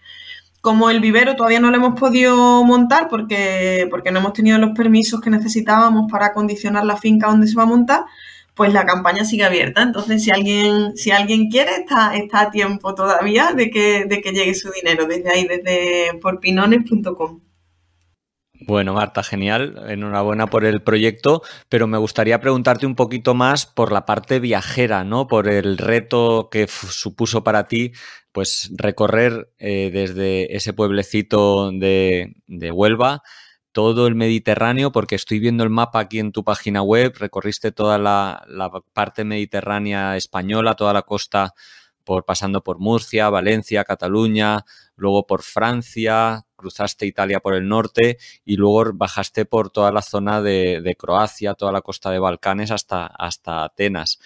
Como el vivero todavía no lo hemos podido montar porque, porque no hemos tenido los permisos que necesitábamos para acondicionar la finca donde se va a montar, pues la campaña sigue abierta. Entonces, si alguien, si alguien quiere, está, está a tiempo todavía de que, de que llegue su dinero desde ahí, desde porpinones.com. Bueno, Marta, genial. Enhorabuena por el proyecto, pero me gustaría preguntarte un poquito más por la parte viajera, ¿no? Por el reto que supuso para ti, pues recorrer eh, desde ese pueblecito de, Huelva todo el Mediterráneo, porque estoy viendo el mapa aquí en tu página web, recorriste toda la, la, parte mediterránea española, toda la costa, por pasando por Murcia, Valencia, Cataluña, luego por Francia, cruzaste Italia por el norte y luego bajaste por toda la zona de, Croacia, toda la costa de Balcanes hasta, hasta Atenas.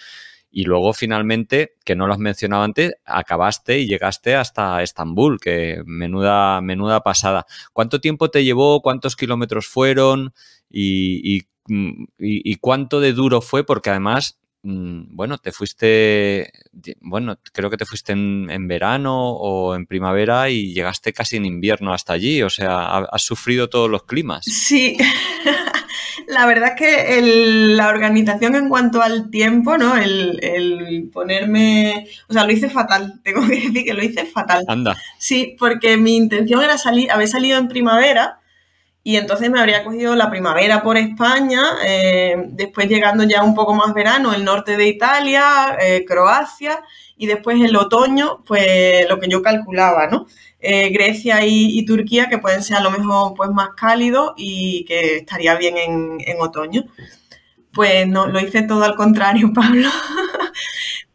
Y luego finalmente, que no lo has mencionado antes, acabaste y llegaste hasta Estambul, que menuda, menuda pasada. ¿Cuánto tiempo te llevó? ¿Cuántos kilómetros fueron? Y, y, mm, y cuánto de duro fue? Porque además Mm, bueno, te fuiste, bueno, creo que te fuiste en, verano o en primavera y llegaste casi en invierno hasta allí, o sea, has sufrido todos los climas. Sí, la verdad es que la organización en cuanto al tiempo, ¿no? El, ponerme, o sea, lo hice fatal, tengo que decir que lo hice fatal. Anda. Sí, porque mi intención era salir, haber salido en primavera y entonces me habría cogido la primavera por España, eh, después llegando ya un poco más verano, el norte de Italia, eh, Croacia, y después el otoño, pues lo que yo calculaba, ¿no? Eh, Grecia y, Turquía, que pueden ser a lo mejor pues más cálidos y que estaría bien en, otoño. Pues no, lo hice todo al contrario, Pablo.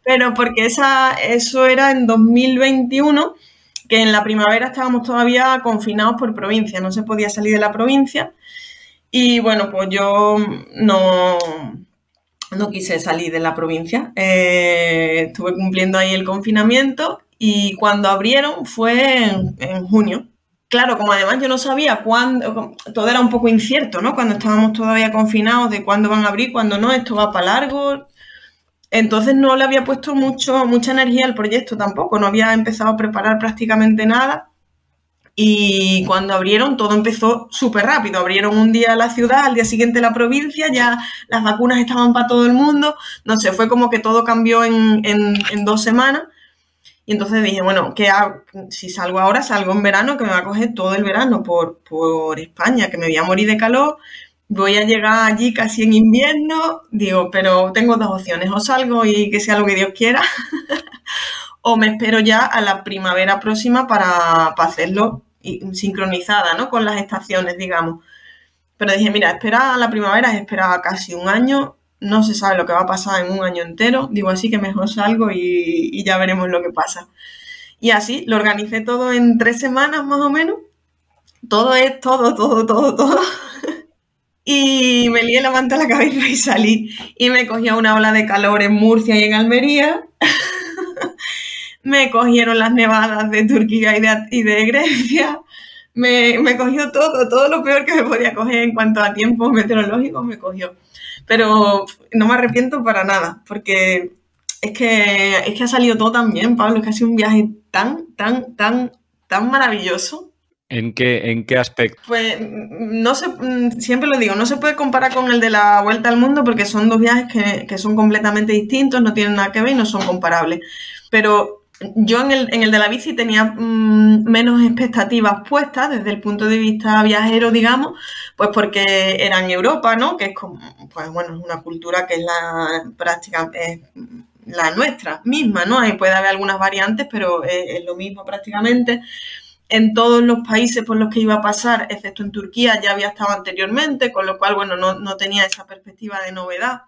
Pero porque esa, eso era en 2021 que en la primavera estábamos todavía confinados por provincia, no se podía salir de la provincia. Y bueno, pues yo no, no quise salir de la provincia. Eh, estuve cumpliendo ahí el confinamiento y cuando abrieron fue en, en junio. Claro, como además yo no sabía cuándo, todo era un poco incierto, ¿no? Cuando estábamos todavía confinados de cuándo van a abrir, cuándo no, esto va para largo, entonces no le había puesto mucho, mucha energía al proyecto tampoco, no había empezado a preparar prácticamente nada. Y cuando abrieron, todo empezó súper rápido. Abrieron un día la ciudad, al día siguiente la provincia, ya las vacunas estaban para todo el mundo. No sé, fue como que todo cambió en, dos semanas. Y entonces dije, bueno, que si salgo ahora, salgo en verano, que me va a coger todo el verano por, por España, que me voy a morir de calor, voy a llegar allí casi en invierno, digo, pero tengo dos opciones, o salgo y que sea lo que Dios quiera, o me espero ya a la primavera próxima para, hacerlo sincronizada, ¿no? Con las estaciones, digamos. Pero dije, mira, espera a la primavera, esperaba casi un año, no se sabe lo que va a pasar en un año entero, digo así que mejor salgo y, y ya veremos lo que pasa. Y así lo organicé todo en tres semanas más o menos. Todo es todo, todo, todo, todo. Y me lié la manta a la cabeza y salí. Y me cogía una ola de calor en Murcia y en Almería. me cogieron las nevadas de Turquía y de, y de Grecia. Me, me, cogió todo, todo lo peor que me podía coger en cuanto a tiempos meteorológicos me cogió. Pero no me arrepiento para nada, porque es que, es que ha salido todo tan bien, Pablo, es que ha sido un viaje tan, tan, tan, tan maravilloso ¿En qué, ¿En qué aspecto? Pues no se, siempre lo digo, no se puede comparar con el de la vuelta al mundo porque son dos viajes que, son completamente distintos, no tienen nada que ver y no son comparables. Pero yo en el, en el de la bici tenía mm, menos expectativas puestas desde el punto de vista viajero, digamos, pues porque era en Europa, ¿no? Que es como, pues bueno, una cultura que es la práctica, es la nuestra misma, ¿no? Ahí puede haber algunas variantes, pero es lo mismo prácticamente en todos los países por los que iba a pasar, excepto en Turquía, ya había estado anteriormente, con lo cual, bueno, no, tenía esa perspectiva de novedad.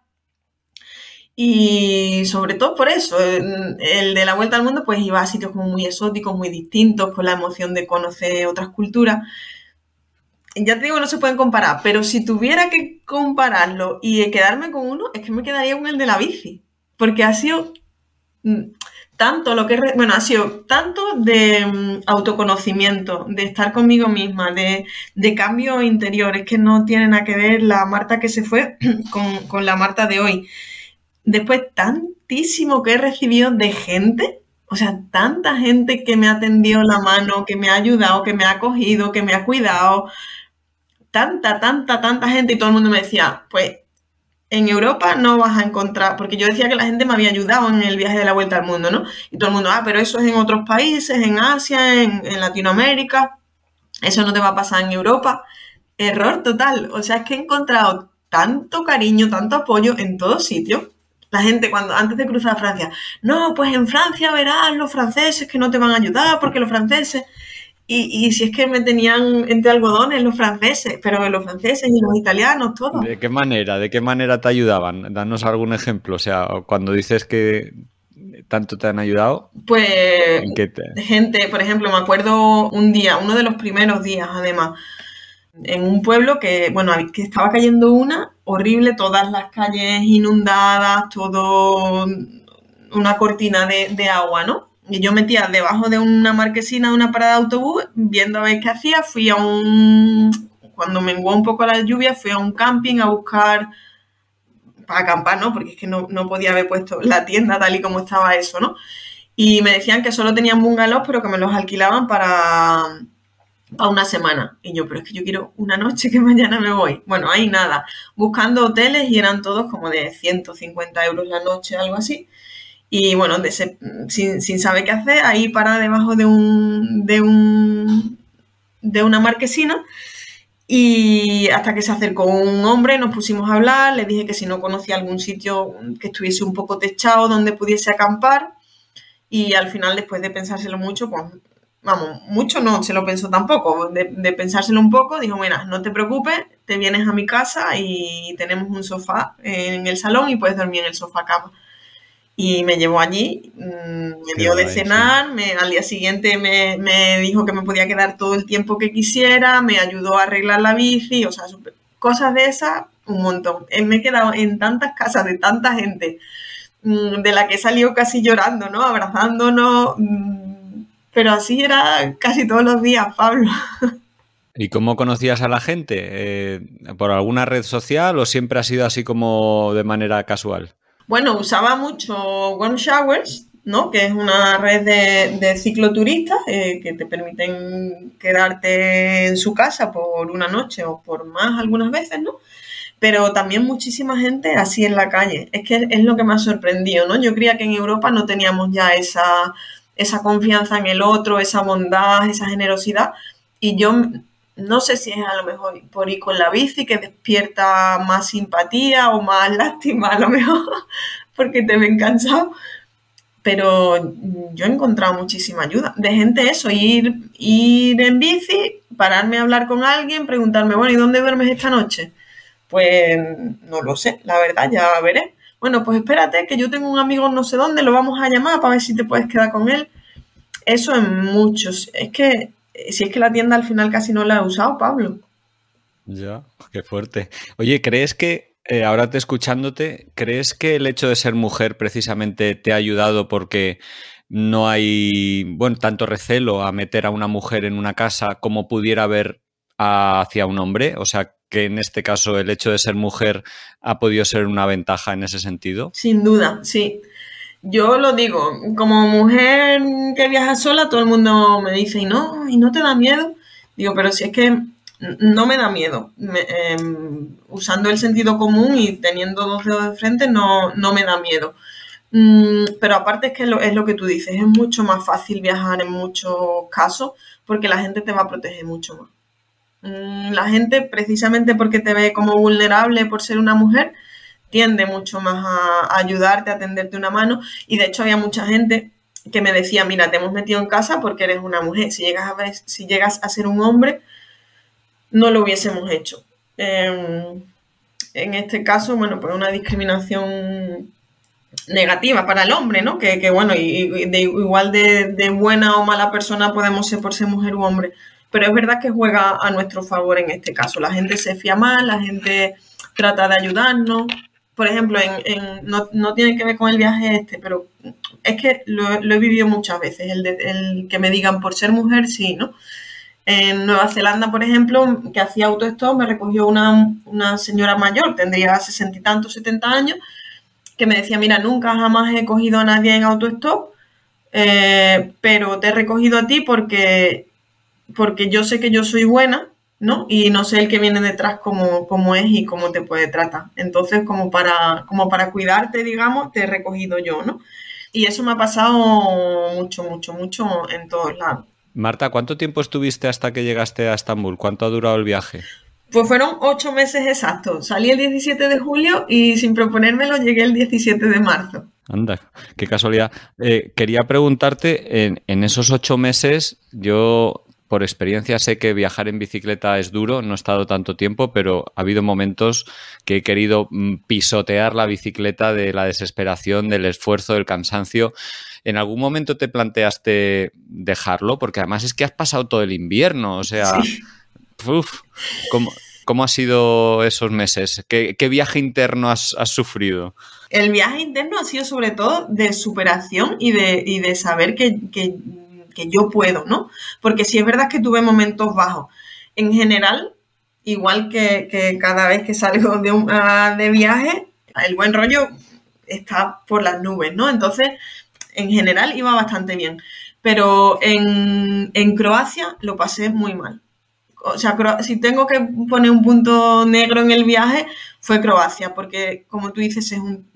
Y sobre todo por eso, el de la vuelta al mundo pues iba a sitios como muy exóticos, muy distintos, con la emoción de conocer otras culturas. Ya te digo, no se pueden comparar, pero si tuviera que compararlo y quedarme con uno, es que me quedaría con el de la bici, porque ha sido mm, tanto lo que bueno ha sido tanto de mm, autoconocimiento de estar conmigo misma de, de interior es que no tienen a que ver la Marta que se fue con, con, la Marta de hoy después tantísimo que he recibido de gente o sea tanta gente que me ha tendido la mano que me ha ayudado que me ha acogido que me ha cuidado tanta tanta tanta gente y todo el mundo me decía pues en Europa no vas a encontrar, porque yo decía que la gente me había ayudado en el viaje de la vuelta al mundo, ¿no? Y todo el mundo, ah, pero eso es en otros países, en Asia, en, Latinoamérica, eso no te va a pasar en Europa. Error total, o sea, es que he encontrado tanto cariño, tanto apoyo en todos sitios. La gente cuando antes de cruzar a Francia, no, pues en Francia verás los franceses que no te van a ayudar porque los franceses, y, si es que me tenían entre algodones los franceses, pero los franceses y los italianos, todo. ¿De qué manera? ¿De qué manera te ayudaban? Danos algún ejemplo. O sea, cuando dices que tanto te han ayudado. Pues gente, por ejemplo, me acuerdo un día, uno de los primeros días, además, en un pueblo que, bueno, que estaba cayendo una horrible, todas las calles inundadas, todo una cortina de agua, ¿no? yo metía debajo de una marquesina de una parada de autobús, viendo a ver qué hacía, fui a un, cuando menguó un poco la lluvia, fui a un camping a buscar para acampar, ¿no? Porque es que no, no podía haber puesto la tienda tal y como estaba eso, ¿no? Y me decían que solo tenían bungalows, pero que me los alquilaban para, para una semana. Y yo, pero es que yo quiero una noche que mañana me voy. Bueno, ahí nada. Buscando hoteles y eran todos como de 150 euros la noche, algo así. Y bueno, mm, sin, saber qué hacer, ahí para debajo de un, de un de una marquesina y hasta que se acercó un hombre, nos pusimos a hablar, le dije que si no conocía algún sitio que estuviese un poco techado donde pudiese acampar y al final después de pensárselo mucho, pues vamos, mucho no se lo pensó tampoco, de, pensárselo un poco, dijo, mira, no te preocupes, te vienes a mi casa y tenemos un sofá en el salón y puedes dormir en el sofá cama y me llevó allí, mm, me dio de cenar, al día siguiente me, me, dijo que me podía quedar todo el tiempo que quisiera, me ayudó a arreglar la bici, o sea, cosas de esas, un montón. Eh, me he quedado en tantas casas de tanta gente, mm, de la que he salido casi llorando, ¿no? Abrazándonos, mm, pero así era casi todos los días, Pablo. ¿Y cómo conocías a la gente? Eh, ¿Por alguna red social o siempre ha sido así como de manera casual? Bueno, usaba mucho One Showers, ¿no? que es una red de, de cicloturistas eh, que te permiten quedarte en su casa por una noche o por más algunas veces, ¿no? Pero también muchísima gente así en la calle. Es que es lo que me ha sorprendido, ¿no? Yo creía que en Europa no teníamos ya esa, esa confianza en el otro, esa bondad, esa generosidad. Y yo no sé si es a lo mejor por ir con la bici que despierta más simpatía o más lástima a lo mejor porque te ven cansado. Pero yo he encontrado muchísima ayuda de gente eso, ir, ir en bici, pararme a hablar con alguien, preguntarme, bueno, ¿y dónde duermes esta noche? Pues no lo sé, la verdad, ya veré. Bueno, pues espérate, que yo tengo un amigo no sé dónde, lo vamos a llamar para ver si te puedes quedar con él. Eso es muchos. Es que eh, si es que la tienda al final casi no la ha usado, Pablo. Ya, qué fuerte. Oye, ¿crees que, eh, ahora te escuchándote, ¿crees que el hecho de ser mujer precisamente te ha ayudado porque no hay, bueno, tanto recelo a meter a una mujer en una casa como pudiera haber hacia un hombre? O sea, que en este caso el hecho de ser mujer ha podido ser una ventaja en ese sentido. Sin duda, sí yo lo digo, como mujer que viaja sola, todo el mundo me dice, ¿y no? ¿Y no te da miedo? Digo, pero si es que no me da miedo. Em, usando el sentido común y teniendo dos dedos de frente, no, me da miedo. Mm, pero aparte es que lo, es lo que tú dices, es mucho más fácil viajar en muchos casos porque la gente te va a proteger mucho más. Mm, la gente, precisamente porque te ve como vulnerable por ser una mujer, tiende mucho más a, ayudarte, a tenderte una mano. Y de hecho había mucha gente que me decía, mira, te hemos metido en casa porque eres una mujer. Si llegas a, ver, si llegas a ser un hombre, no lo hubiésemos hecho. Em, en este caso, bueno, pues una discriminación negativa para el hombre, ¿no? Que, bueno, igual de, buena o mala persona podemos ser por ser mujer u hombre. Pero es verdad que juega a nuestro favor en este caso. La gente se fía más, la gente trata de ayudarnos por ejemplo, no, tiene que ver con el viaje este, pero es que lo, he vivido muchas veces, el, el, que me digan por ser mujer, sí, ¿no? En Nueva Zelanda, por ejemplo, que hacía autostop, me recogió una, señora mayor, tendría sesenta y tantos, setenta años, que me decía, mira, nunca jamás he cogido a nadie en autostop, eh, pero te he recogido a ti porque, porque yo sé que yo soy buena ¿no? Y no sé el que viene detrás cómo, cómo es y cómo te puede tratar. Entonces, como para, como para cuidarte, digamos, te he recogido yo, ¿no? Y eso me ha pasado mucho, mucho, mucho en todos lados. Marta, ¿cuánto tiempo estuviste hasta que llegaste a Estambul? ¿Cuánto ha durado el viaje? Pues fueron ocho meses exactos. Salí el 17 de julio y sin proponérmelo llegué el 17 de marzo. Anda, qué casualidad. Eh, quería preguntarte, en, en esos ocho meses yo por experiencia sé que viajar en bicicleta es duro, no he estado tanto tiempo, pero ha habido momentos que he querido mm, pisotear la bicicleta de la desesperación, del esfuerzo, del cansancio. ¿En algún momento te planteaste dejarlo? Porque además es que has pasado todo el invierno, o sea, ¿cómo, ¿cómo, ha sido esos meses? ¿Qué, viaje interno has, sufrido? El viaje interno ha sido sobre todo de superación y de, de saber que, que que yo puedo, ¿no? Porque si es verdad que tuve momentos bajos, en general, igual que, cada vez que salgo de, un, ah, de viaje, el buen rollo está por las nubes, ¿no? Entonces, en general iba bastante bien. Pero en, Croacia lo pasé muy mal. O sea, si tengo que poner un punto negro en el viaje, fue Croacia, porque como tú dices,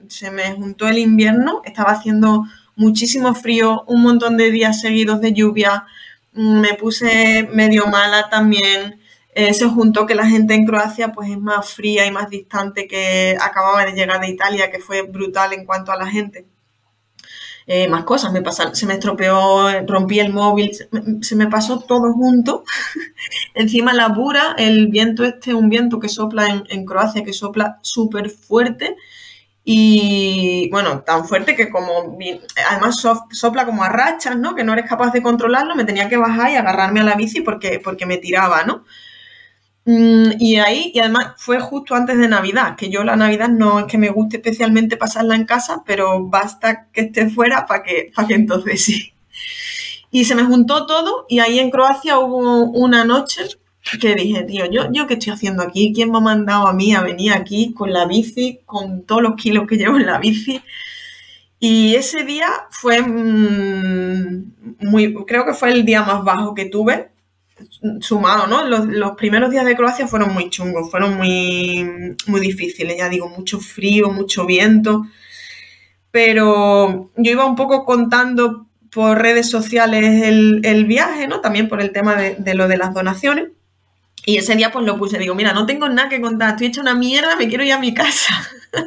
se me juntó el invierno, estaba haciendo muchísimo frío, un montón de días seguidos de lluvia, mm, me puse medio mala también. Eh, se juntó que la gente en Croacia pues es más fría y más distante que acababa de llegar de Italia, que fue brutal en cuanto a la gente. Eh, más cosas me pasaron, se me estropeó, rompí el móvil, se me, pasó todo junto. Encima la bura, el viento este, un viento que sopla en, en Croacia, que sopla súper fuerte, y bueno, tan fuerte que como además sopla como a rachas, ¿no? Que no eres capaz de controlarlo, me tenía que bajar y agarrarme a la bici porque, porque me tiraba, ¿no? Mm, y ahí, y además fue justo antes de Navidad, que yo la Navidad no es que me guste especialmente pasarla en casa, pero basta que esté fuera para que, para que entonces sí. Y se me juntó todo y ahí en Croacia hubo una noche que dije, tío, yo, yo qué estoy haciendo aquí, ¿quién me ha mandado a mí a venir aquí con la bici, con todos los kilos que llevo en la bici? Y ese día fue mm, muy, creo que fue el día más bajo que tuve, sumado, ¿no? Los, primeros días de Croacia fueron muy chungos, fueron muy, muy difíciles, ya digo, mucho frío, mucho viento, pero yo iba un poco contando por redes sociales el, viaje, ¿no? También por el tema de lo de las donaciones. Y ese día pues lo puse, digo, mira, no tengo nada que contar, estoy hecha una mierda, me quiero ir a mi casa.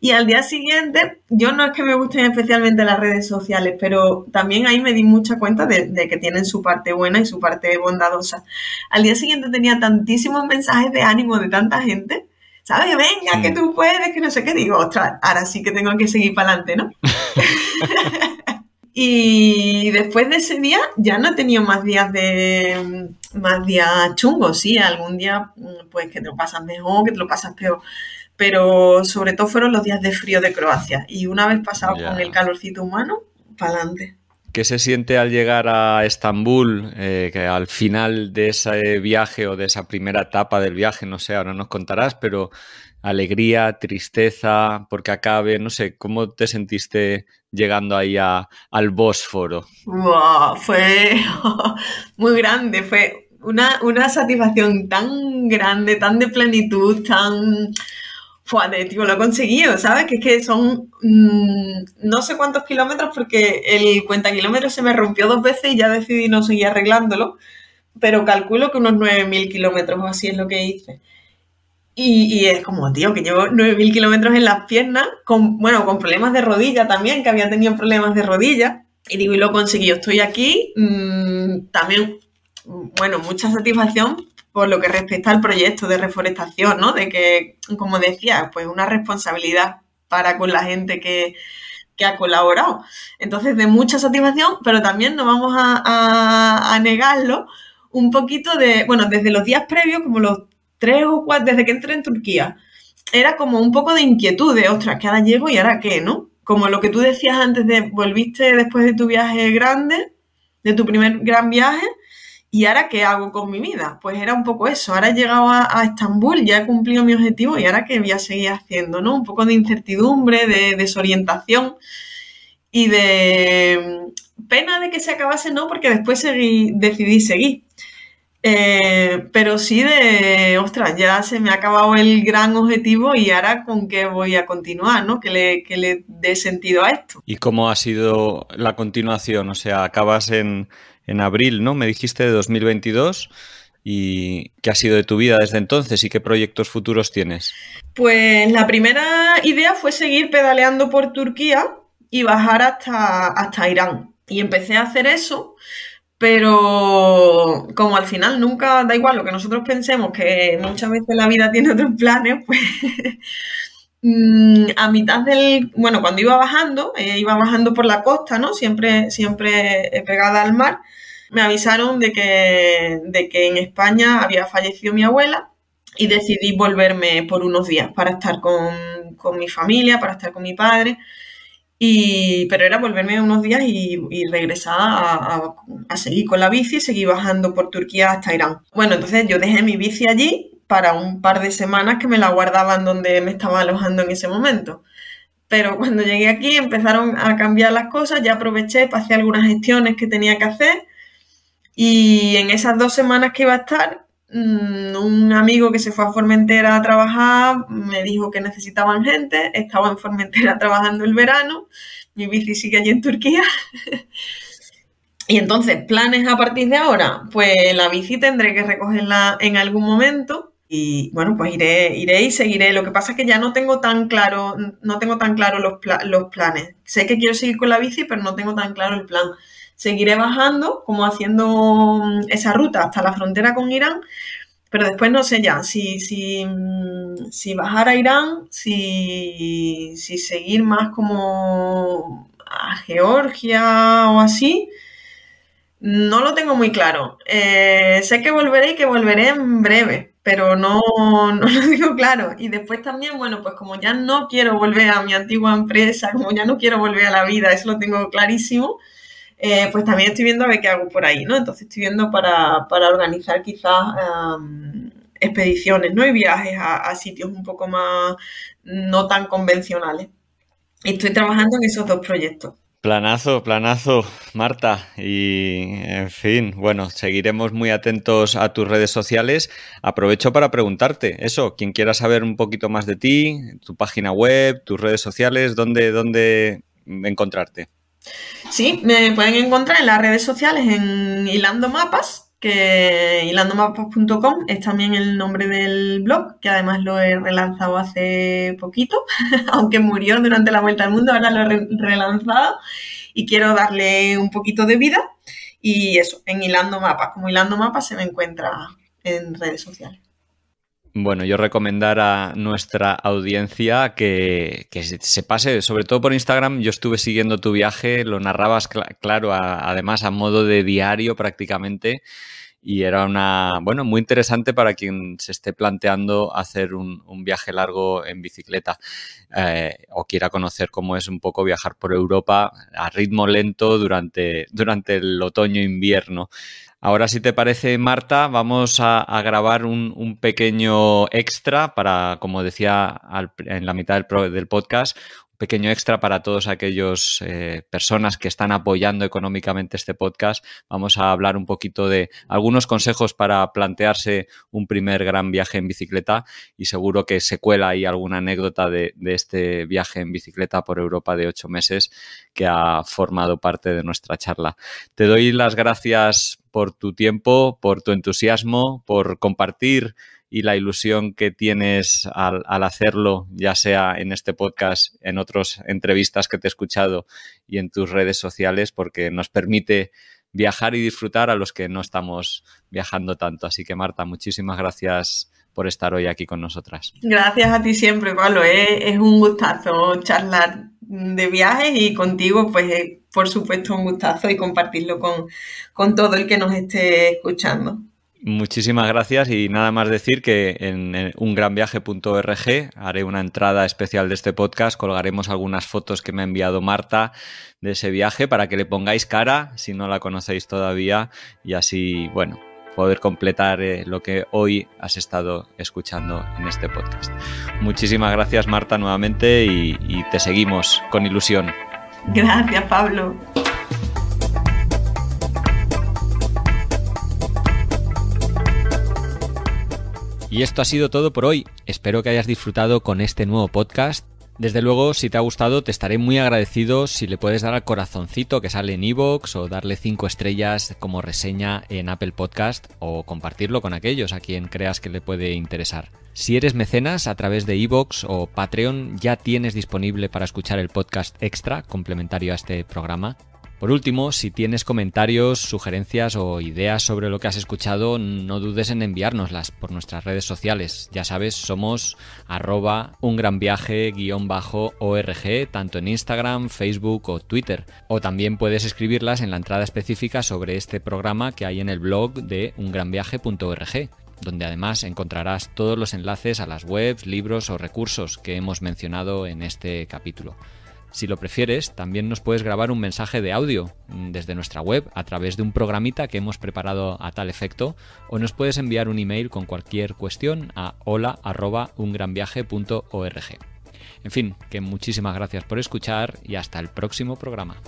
y al día siguiente, yo no es que me gusten especialmente las redes sociales, pero también ahí me di mucha cuenta de, que tienen su parte buena y su parte bondadosa. Al día siguiente tenía tantísimos mensajes de ánimo de tanta gente, ¿sabes? Venga, que tú puedes, que no sé qué. Digo, ostras, ahora sí que tengo que seguir para adelante, ¿no? Y después de ese día ya no he tenido más días de mm, más días chungos, sí, algún día mm, pues que te lo pasas mejor, que te lo pasas peor. Pero sobre todo fueron los días de frío de Croacia. Y una vez pasado con el calorcito humano, para adelante. ¿Qué se siente al llegar a Estambul, eh, que al final de ese viaje o de esa primera etapa del viaje, no sé, ahora nos contarás, pero alegría, tristeza, porque acabe, no sé, ¿cómo te sentiste llegando ahí al Bósforo? fue muy grande, fue una, satisfacción tan grande, tan de plenitud, tan... Fuade, tío, lo he conseguido, ¿sabes? Que es que son mm, no sé cuántos kilómetros porque el cuenta kilómetros se me rompió dos veces y ya decidí no seguir arreglándolo, pero calculo que unos 9.000 kilómetros o así es lo que hice. Y, es como, tío, que llevo 9.000 kilómetros en las piernas, con, bueno, con problemas de rodilla también, que había tenido problemas de rodilla. Y digo, y lo conseguí, yo estoy aquí. Mm, también, bueno, mucha satisfacción por lo que respecta al proyecto de reforestación, ¿no? De que, como decía, pues una responsabilidad para con la gente que, ha colaborado. Entonces, de mucha satisfacción, pero también no vamos a negarlo un poquito de, bueno, desde los días previos, como los tres o cuatro, desde que entré en Turquía, era como un poco de inquietud de, ostras, que ahora llego y ahora qué, ¿no? Como lo que tú decías antes de, volviste después de tu viaje grande, de tu primer gran viaje, ¿y ahora qué hago con mi vida? Pues era un poco eso, ahora he llegado a, Estambul, ya he cumplido mi objetivo y ahora qué voy a seguir haciendo, ¿no? Un poco de incertidumbre, de desorientación y de mm, pena de que se acabase, no, porque después decidí seguir. Eh, pero sí de, ostras, ya se me ha acabado el gran objetivo y ahora con qué voy a continuar, ¿no? Que le, le dé sentido a esto. ¿Y cómo ha sido la continuación? O sea, acabas en, en abril, ¿no? Me dijiste de 2022 y qué ha sido de tu vida desde entonces y qué proyectos futuros tienes? Pues la primera idea fue seguir pedaleando por Turquía y bajar hasta, hasta Irán. Y empecé a hacer eso pero como al final nunca da igual lo que nosotros pensemos, que muchas veces la vida tiene otros planes, pues mm, a mitad del, bueno, cuando iba bajando, eh, iba bajando por la costa, ¿no? Siempre, siempre pegada al mar, me avisaron de que, en España había fallecido mi abuela y decidí volverme por unos días para estar con mi familia, para estar con mi padre. Y, pero era volverme unos días y, regresar a, seguir con la bici, y seguir bajando por Turquía hasta Irán. Bueno, entonces yo dejé mi bici allí para un par de semanas que me la guardaban donde me estaba alojando en ese momento. Pero cuando llegué aquí empezaron a cambiar las cosas, ya aproveché para hacer algunas gestiones que tenía que hacer y en esas dos semanas que iba a estar Mm, un amigo que se fue a Formentera a trabajar me dijo que necesitaban gente, estaba en Formentera trabajando el verano, mi bici sigue allí en Turquía. y entonces, planes a partir de ahora, pues la bici tendré que recogerla en algún momento y bueno, pues iré, iré y seguiré. Lo que pasa es que ya no tengo tan claro, no tengo tan claro los, los planes. Sé que quiero seguir con la bici, pero no tengo tan claro el plan seguiré bajando, como haciendo mm, esa ruta hasta la frontera con Irán, pero después no sé ya si, si, mm, si bajar a Irán, si, si seguir más como a Georgia o así. No lo tengo muy claro. Eh, sé que volveré y que volveré en breve, pero no, no lo digo claro. Y después también, bueno, pues como ya no quiero volver a mi antigua empresa, como ya no quiero volver a la vida, eso lo tengo clarísimo, eh, pues también estoy viendo a ver qué hago por ahí, ¿no? Entonces estoy viendo para, organizar quizás em, expediciones, ¿no? Y viajes a, sitios un poco más no tan convencionales. Estoy trabajando en esos dos proyectos. Planazo, planazo, Marta. Y en fin, bueno, seguiremos muy atentos a tus redes sociales. Aprovecho para preguntarte, eso, quien quiera saber un poquito más de ti, tu página web, tus redes sociales, dónde, dónde encontrarte. Sí, me pueden encontrar en las redes sociales en Hilando Mapas, que hilandomapas.com es también el nombre del blog, que además lo he relanzado hace poquito, aunque murió durante la vuelta al mundo, ahora lo he relanzado y quiero darle un poquito de vida. Y eso, en Hilando Mapas, como Hilando Mapas se me encuentra en redes sociales. Bueno, yo recomendar a nuestra audiencia que, se pase, sobre todo por Instagram. Yo estuve siguiendo tu viaje, lo narrabas, claro, además a modo de diario prácticamente. Y era una, bueno, muy interesante para quien se esté planteando hacer un, viaje largo en bicicleta eh, o quiera conocer cómo es un poco viajar por Europa a ritmo lento durante, durante el otoño-invierno. Ahora, si te parece, Marta, vamos a, grabar un, pequeño extra para, como decía en la mitad del, del podcast, pequeño extra para todos aquellos eh, personas que están apoyando económicamente este podcast. Vamos a hablar un poquito de algunos consejos para plantearse un primer gran viaje en bicicleta y seguro que se cuela ahí alguna anécdota de este viaje en bicicleta por Europa de ocho meses que ha formado parte de nuestra charla. Te doy las gracias por tu tiempo, por tu entusiasmo, por compartir y la ilusión que tienes al, hacerlo, ya sea en este podcast, en otras entrevistas que te he escuchado y en tus redes sociales, porque nos permite viajar y disfrutar a los que no estamos viajando tanto. Así que Marta, muchísimas gracias por estar hoy aquí con nosotras. Gracias a ti siempre, Pablo. Es un gustazo charlar de viajes y contigo, pues por supuesto un gustazo y compartirlo con, con todo el que nos esté escuchando. Muchísimas gracias y nada más decir que en ungranviaje.org haré una entrada especial de este podcast, colgaremos algunas fotos que me ha enviado Marta de ese viaje para que le pongáis cara si no la conocéis todavía y así, bueno, poder completar eh, lo que hoy has estado escuchando en este podcast. Muchísimas gracias Marta nuevamente y te seguimos con ilusión. Gracias Pablo. Y esto ha sido todo por hoy. Espero que hayas disfrutado con este nuevo podcast. Desde luego, si te ha gustado, te estaré muy agradecido si le puedes dar al corazoncito que sale en iVoox o darle 5 estrellas como reseña en Apple Podcast o compartirlo con aquellos a quien creas que le puede interesar. Si eres mecenas a través de iVoox o Patreon, ya tienes disponible para escuchar el podcast extra complementario a este programa. Por último, si tienes comentarios, sugerencias o ideas sobre lo que has escuchado, no dudes en enviárnoslas por nuestras redes sociales. Ya sabes, somos arroba ungranviaje-org, tanto en Instagram, Facebook o Twitter. O también puedes escribirlas en la entrada específica sobre este programa que hay en el blog de ungranviaje.org donde además encontrarás todos los enlaces a las webs, libros o recursos que hemos mencionado en este capítulo. Si lo prefieres, también nos puedes grabar un mensaje de audio mm, desde nuestra web a través de un programita que hemos preparado a tal efecto o nos puedes enviar un email con cualquier cuestión a hola@ungranviaje.org. En fin, que muchísimas gracias por escuchar y hasta el próximo programa.